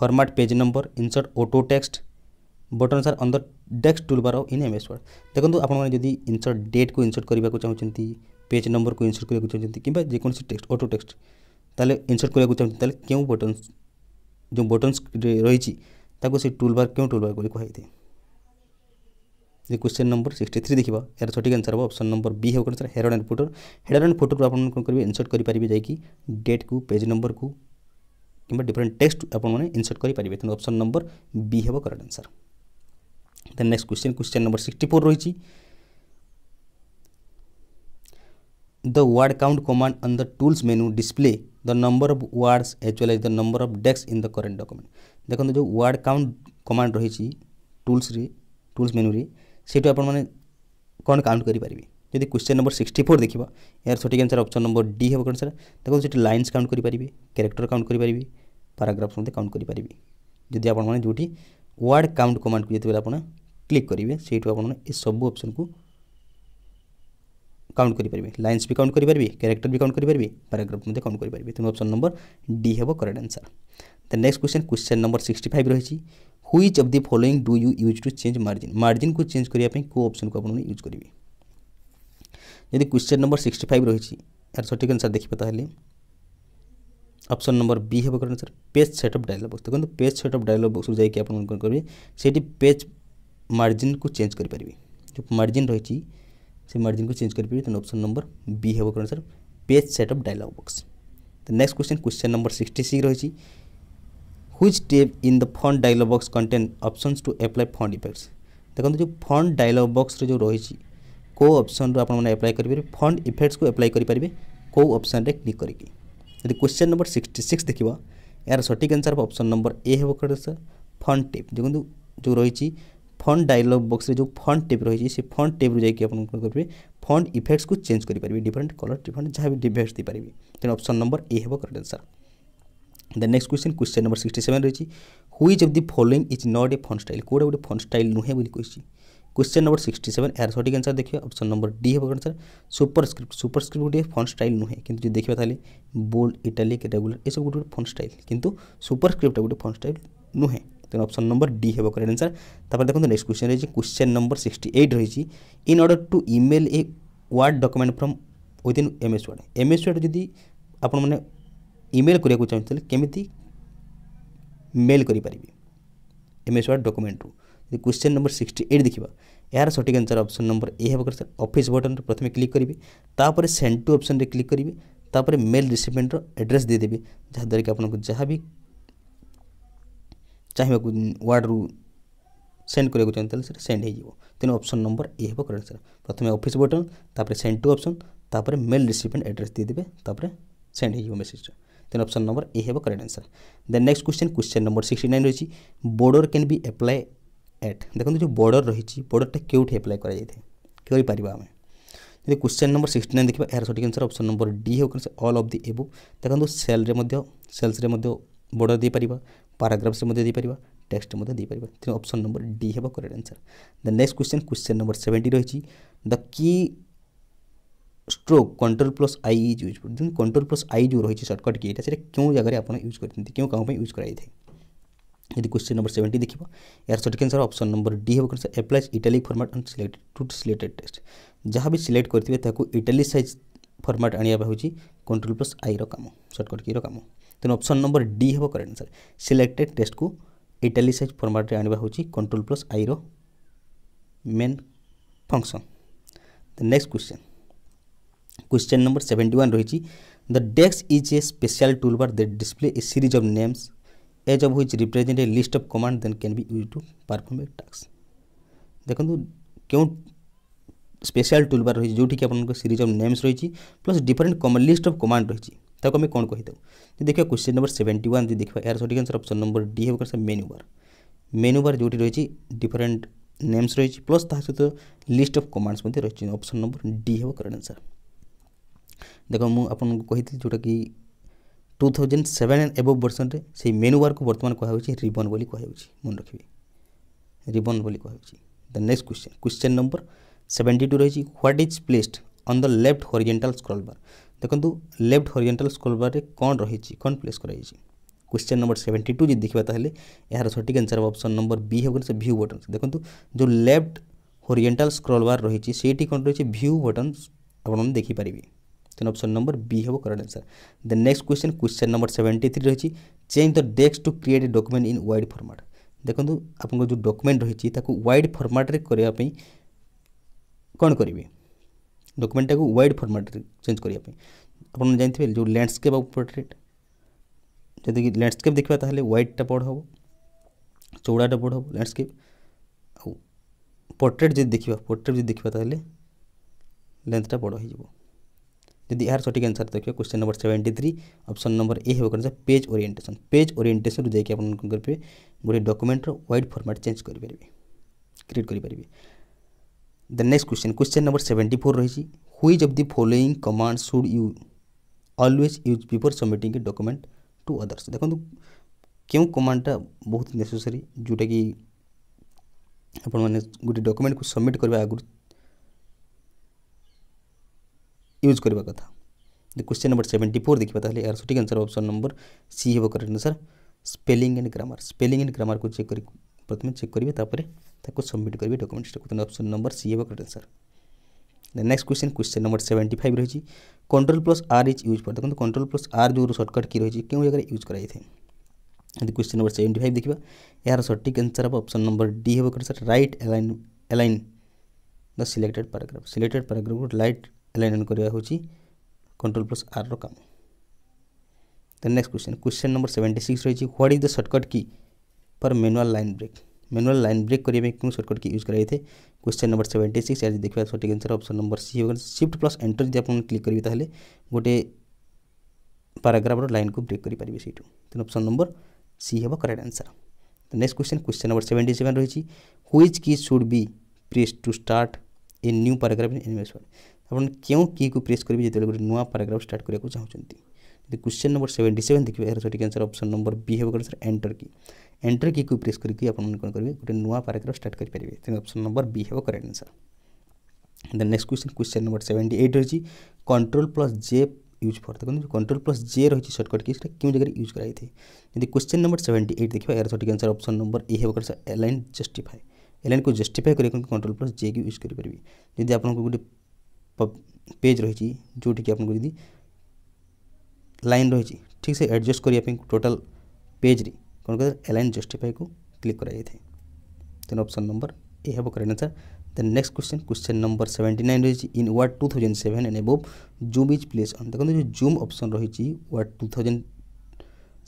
format page number insert auto text button सर अंदर desk toolbar in M S word देखो आपने जब इनसर्ट डेट को इनसर्ट करने को चाहते पेज नंबर को इनसर्ट करने को चाहते कि जेकोसी टेक्स्ट अटो टेक्स्ट ताले इनसर्ट करने को चाहते क्यों बटन जो बटन रही टुलबार क्यों टुलबार बोली कहते जो क्वेश्चन नंबर सिक्सटी थ्री देखा यार सठिक आंसर हो ऑप्शन नंबर बी हो sir head and footer head and footer को आप कौन करेंगे इनसर्ट करेंगे जाकि डेट को पेज नंबर को किंवा डिफरेंट टेक्स्ट आपण इनसर्ट करेंगे तेनाली ऑप्शन नंबर बी हे correct answer then next question question number sixty four रही the word count command on the tools menu display the number of words as well as the number of desk in the current document देखो जो word count command रही tools रे tools menu रे सेटू कौन count करि परिबे question number four देखिबा यार सठिक आंसर ऑप्शन नंबर डी हेबो कौन सर देखो सीट लाइंस काउंट करि परिबे कैरेक्टर काउंट करि परिबे पैराग्राफ मते काउंट करि जदि आपण माने जोटी वार्ड काउंट कमांड को जते क्लिक करेंगे ସେଇଠୁ सब अप्सन को काउंट करेंगे लाइन्स भी काउंट करेंगे क्यारेक्टर भी काउंट करेंगे पाराग्राफ काउंट करेंगे तुम अप्सन नंबर डी हे correct answer the next question question number sixty five रही which of the following do you use to change margin margin को चेंज करने को अप्सन को आप यूज करेंगे यदि क्वेश्चन नंबर सिक्सटी फाइव रही यार सठिक आंसर देखा अप्सन नंबर बी हे correct answer page setup dialog box देखते पेज सेटअप डायलग बक्स जाइए आप करेंगे पेज मार्जिन को चेंज କରିପାରିବି मार्जिन रही ରହିଛି ସେ ମାର୍ଜିନ୍ କୁ ଚେଞ୍ଜ କରିପାରିବି ତେଣୁ ଅପସନ୍ नंबर बी हे କ'ଣ sir page setup dialog box तो next question question number sixty six रही which tab in the font dialog box contain option to apply font effects देखो जो फंड डायलॉग बॉक्स जो रही कौ अप्सन रू आप एप्लाय करेंगे फंड इफेक्ट्स को एप्लाय करेंगे कौ अप्सन रे क्लिक करके यदि क्वेश्चन नंबर सिक्सटी सिक्स देखिए यार सठिक आंसर ऑप्शन नंबर ए हे कौन सर फंड टेप देखो जो रही ଫଣ୍ଟ ଡାଇଲଗ୍ ବକ୍ସରେ ଯେଉଁ ଫଣ୍ଟ ଟ୍ୟାବ୍ ରହିଛି ସେ ଫଣ୍ଟ ଟ୍ୟାବ୍ରୁ ଯାଇକି ଆପଣ କ'ଣ କରିପାରିବେ ଫଣ୍ଟ ଇଫେକ୍ଟସ୍କୁ ଚେଞ୍ଜ କରିପାରିବେ ଡିଫରେଣ୍ଟ କଲର୍ ଡିଫରେଣ୍ଟ ଯାହା ବି ଇଫେକ୍ଟସ୍ ଦେଇପାରିବେ ତେଣୁ ଅପସନ୍ ନମ୍ବର ଏ ହେବ correct answer the next question question number sixty seven ରହିଛି which of the following is not a font style କେଉଁଟା ଗୋଟେ ଫଣ୍ଟ ଷ୍ଟାଇଲ୍ ନୁହେଁ ବୋଲି କହିଛି क्वेश्चन नंबर सिक्सटी सेवेन यार सठिक आंसर देखिए ऑप्शन नंबर डी हम आंसर सुपरस्क्रिप्ट सुपरस्क्रिप्ट गोटे फंड स्टाइल नुहे कि जो देखा था बोल्ड इटालिक रेगुलर ये सब गोटे फंड स्टाइल कितु सुपरस्क्रिप्ट गोटे फंड स्टाइल नुहे तेणु ଅପସନ୍ ନମ୍ବର ଡି ହେବ କରେକ୍ଟ ଆନ୍ସର୍ ତାପରେ ଦେଖନ୍ତୁ ନେକ୍ସଟ କ୍ୱେଶ୍ଚନ୍ ରହିଛି କ୍ୱେଶ୍ଚନ୍ ନମ୍ବର ସିକ୍ସଟି ଏଇଟ୍ ରହିଛି in order to email a Word document from within M S Word M S Word ଯଦି ଆପଣମାନେ ଇମେଲ୍ କରିବାକୁ ଚାହୁଁଥିଲେ କେମିତି ମେଲ୍ କରିପାରିବେ ଏମ୍ ଏସ୍ ୱାର୍ଡ଼ ଡକ୍ୟୁମେଣ୍ଟରୁ ଯଦି କ୍ୱେଶ୍ଚନ୍ ନମ୍ବର ସିକ୍ସଟି ଏଇଟ୍ ଦେଖିବା ଏହାର ସଠିକ୍ ଆନ୍ସର୍ ଅପସନ୍ ନମ୍ବର ଏ ହେବ କରେକ୍ଟ ଅଫିସ୍ ବଟନ୍ରେ ପ୍ରଥମେ କ୍ଲିକ୍ କରିବେ ତାପରେ ସେଣ୍ଡ ଟୁ ଅପସନ୍ରେ କ୍ଲିକ୍ କରିବେ ତାପରେ ମେଲ୍ ରିସିପେଣ୍ଟର ଆଡ୍ରେସ୍ ଦେଇଦେବେ ଯାହାଦ୍ୱାରା କି ଆପଣଙ୍କୁ ଯାହା ବି चाहे वार्ड रु चाहिए से सेंड हो तेनालीप्सन नंबर ए हे कर प्रथम अफिस् बटन तापर सेंड टू अपसन तापर मेल रिसीपेन्ट एड्रेस दीदे सेंड हो मेसेज तेन अप्सन नंबर ए हे correct answer then next question question number sixty nine रही border can be apply at देखते जो बोर्डर रही बोर्डरटा क्योंकि एप्लाय कर पारे क्वेश्चन नंबर सिक्सट नाइन देखा यार सठिक आंसर अप्सन नंबर डी हे अल अफ दि एबू देखो सेल्स में बोर्डर दे पार ପାରାଗ୍ରାଫ୍ସ ମଧ୍ୟ ଦେଇପାରିବା ଟେକ୍ସଟ ମଧ୍ୟ ଦେଇପାରିବା ତେଣୁ ଅପସନ୍ ନମ୍ବର ଡି ହେବ correct answer the question question question number seventy ରହିଛି stroke control plus I is use control plus I जो रही है सर्टकट की यहाँ से क्यों जगह आप यूज करते क्यों कम यूज कराई थे यदि क्वेश्चन नंबर सेवेन्टी देखिए यार सठिक आंसर अप्सन नंबर डी हे कौन applies italic format on selected to selected text जहाँ भी सिलेक्ट करेंगे इटाली सैज फर्माट आने कंट्रोल प्लस आई रम सर्टकट की रम ତେଣୁ अप्सन नंबर डी ହେବ आंसर सिलेक्टेड टेस्ट को ଇଟାଲିସାଇଜ୍ ଫର୍ମାଟ୍ରେ ଆଣିବା ହେଉଛି କଣ୍ଟ୍ରୋଲ୍ ପ୍ଲସ୍ ଆଇର main function the question question number seventy one रही the desk is a special tool bar the display a series of names each of which represent a list of command then can be use to perform a task देखो क्यों special tool bar रही जोटी आपंकर series of names रही plus different list of command रही ताको कौन कही देखिए क्वेश्चन नंबर सेवेंटी वन देखा यार सठिक आंसर अप्सन नंबर डी हे कौन सा मेन्यूबार मेन्यूबार जो रही डिफरेन्ट नेम्स रही प्लस तहत लिस्ट अफ कमाण्स रही अप्सन नंबर डी हे कट आंसर देख मुझे जोटा कि two thousand seven and above version में से मेनुवार को बर्तमान कह रिबन कहन रखी रिबन कह the next question question number seventy two रही what is placed on the left horizontal scroll bar देखो लेफ्ट ହରିଜେଣ୍ଟାଲ୍ ସ୍କ୍ରୋଲ୍ ବାର୍ରେ कौन रही କ'ଣ ପ୍ଲେସ୍ କରାଯାଇଛି क्वेश्चन नंबर सेवेन्टी टू जी देखा तो यार सठिक आंसर ऑप्शन नंबर बी हो से भ्यू बटन देखो जो लेफ्ट होरिजेटाल स्क्रल बार रही से कौन रही है भ्यू बटन आपने देखिपारे तेनाली अप्सन नंबर बी हे correct answer the next question question number seventy three रही change the desk to create a document in wide format देखो आप जो डॉक्यूमेंट रही है फर्माट्रे कौन करेंगे डक्यूमेंटा को व्वैड फर्माट चेज करने आप जानते हैं जो लैंडस्केप आउ पोर्ट्रेट जैसे कि लैंडस्केप देखा तो व्वैडा बड़ हे चौड़ाटा बड़ हम लैंडस्केप पोर्ट्रेट जब देखा पोर्ट्रेट जब देखा तो लेंथटा बड़ हो जदि यार सठिक आंसर देखिए question number seventy three option number A हो पेज ओरिएटेसन पेज ओरिएटेसन जाए कि आप गोटे डकुमेंटर व्वैड फर्माट चेज करेंगे क्रिएट करेंगे the next question question number seventy four रही हुई जब the following command should you always use before submitting a document to others देखो क्यों कमांडटा बहुत नेसेसरी जोटा कि आप गोटे डकुमेंट को सबमिट करवा आगु यूज करवा कथा क्वेश्चन नंबर सेवेन्टी फोर देखा तो यार सठिक आंसर ऑप्शन नंबर सी हे correct answer spelling and grammar spelling and grammar को चेक कर प्रथम चेक करेंगे ତାକୁ ସବମିଟ୍ କରିବେ document option number C C ହେବ आंसर दे next question question number seventy five रही control plus R is use कर देखते कंट्रोल प्लस आर जो सर्टकट की रही क्यों जगह यूज कराई यदि क्वेश्चन नंबर सेवेंटी फाइव देखा यार सटिक आंसर हम अप्सन नंबर डी हे sir right align align the selected paragraph selected paragraph right align करवा हो कंट्रोल प्लस आर राम the next question question number seventy six रही what is the shortcut key for manual line break manual line break करिए में क्यों shortcut की use कराए थे क्वेश्चन नंबर सेवेंटी सिक्स आज देखा सठिक आंसर अप्सन नंबर सी होगा सिफ्ट प्लस एंटर जब आप क्लिक करेंगे तो गोटे पाराग्राफ्र लाइन को ब्रेक करेंगे से तेनाली अप्सन नंबर सी हे करेक्ट आंसर तो next question question number seventy seven रही which key should be press to start a new paragraph in animation ଆପଣ କେଉଁ କିକୁ ପ୍ରେସ୍ କରିବେ नुआ पाराग्राफ स्टार्ट करने को चाहते हैं तो क्वेश्चन नंबर सेवेन्टी सेवेन देखिए यार सठिक आंसर अप्सन नंबर बी हे कौन sir enter key enter key press करके आप कौन करेंगे गोटे नुआ पाराग्राफ स्टार्ट करेंगे तेनाली अप्सन नंबर बी हे करेक्ट आंसर दे next question question number seventy eight रही control plus J use for देखते कंट्रोल प्लस जे रही सर्टकट की क्यों जगह यूज कराई थे यदि क्वेश्चन नंबर सेवेंटी एट देखिए यार सठिक आंसर अप्सन नंबर ए है सर एलाइन जस्टिफाए एलाइन को जस्टिफाई करेंगे control plus J key use करें जब आप गोटे पेज रही जोटी आपको लाइन ଲାଇନ୍ ରହିଛି ଠିକ୍ ସେ ଆଡ଼ଜଷ୍ଟ କରିବା ପାଇଁ ଟୋଟାଲ୍ ପେଜ୍ରେ କ'ଣ କୁହାଯାଏ को क्लिक କ୍ଲିକ୍ କରାଯାଇଥାଏ ତେଣୁ ଅପସନ୍ ନମ୍ବର ଏ ହେବ correct answer then next question question number seventy nine रही in word two thousand seven and above zoom is place on देखते जो जूम अप्सन रही word two thousand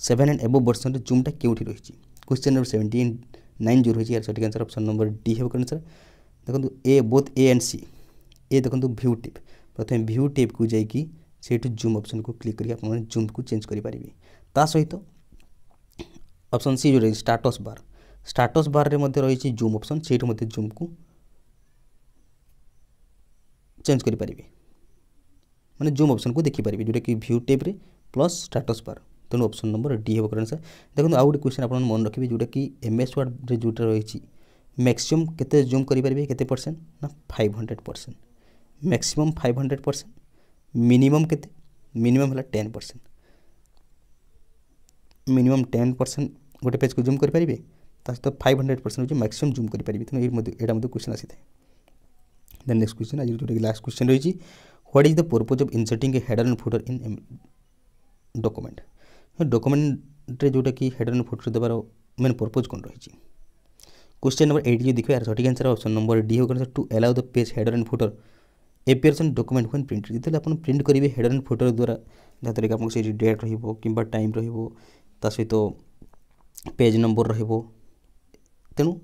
seven and above version जूमटा क्योंठी रही question number seventy nine जो रही यार सठिक आंसर अप्सन नंबर डी हे करेक्ट आंसर देखो ए बोथ ए एंड सी ए देखो भ्यू तो टेप प्रथम भ्यू टेप को जाकि सेठू जूम अप्सन को क्लिक करके आपने जूम को चेंज करेंगे ता सहित ऑप्शन सी जो स्टाटस बार स्टाटस बारे में रही जूम अप्सन से जूम को चेंज करें मैंने जूम ऑप्शन को देखिपर जोटा कि view tab plus status bar तेणु ऑप्शन नंबर डी हे करें सर देखो आउ गए क्वेश्चन आप मन रखिए जोटा कि एम एस वार्ड जो जोटा रही मैक्सीम के जूम करेंगे केसेंट ना five hundred percent maximum five hundred percent minimum के मिनिमम है ten percent minimum ten percent गोटे पेज को जूम करेंगे ताकि सहित फाइव हंड्रेड परसेंट हो मैक्सीम जूम करेंगे तेनालीराम यहाँ क्वेश्चन आसी है दे नेक्स्ट क्वेश्चन आज जो लास्ट क्वेश्चन रही what is the purpose of inserting a header and footer in document document जोटा कि हेडर एंड फोटर देवार मेन पर्पोज कौन रही क्वेश्चन नंबर एट जो देखिए यार सठिक आंसर ऑप्शन नंबर डी हो to allow the page header and footer appearance document हुए प्रिंट जितने आप प्रिंट करेंगे हेड एंड फोटोर द्वारा जहाँ कि आपको सी डेट रिंबा टाइम रहीत पेज नंबर रेणु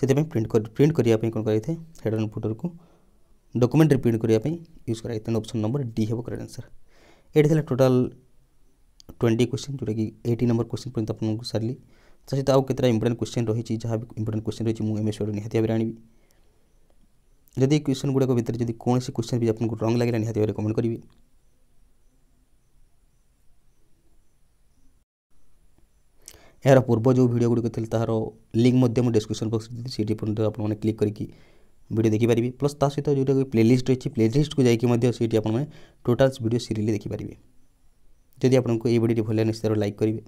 से प्रिंट कर, प्रिंट करने कौन कराई थे एंड फोटो को डकुमेंट प्रिंट करने यूज कराई तेनाली अपसन नंबर डी हे करेक्ट आंसर ये टोटाल ट्वेंटी क्वेश्चन जोटा कि एट्टी नंबर क्वेश्चन पर्यटन आपको सारे सहित आउ कतटा इंपोर्टां क्वेश्चन रही जहाँ भी इंपोर्टां क्वेश्चन रही है मुझे एम एस निहती भाव में जदि क्वेश्चन गुड़ाक भितर जब कौन से क्वेश्चन भी आपको रंग लगे निहत भाव कमेंट करेंगे यार पूर्व जो भिड गुड़ी तहार लिंक मुझे डिस्क्रिप्शन बक्स सी आपने क्लिक करके भिड देखिपर प्लस सहित जो प्लेलीस्ट रही प्लेलीस्ट को जाकि आपने टोटाल्स भिड सीरीयल देखिपारे जदि आप ये भिडियो भल लगे लाइक करेंगे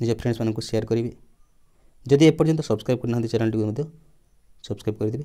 निज फ्रेंड्स मानक सेयार करेंगे जदि एपर्तंत सब्सक्राइब करना चैनल टी सब्सक्राइब करदे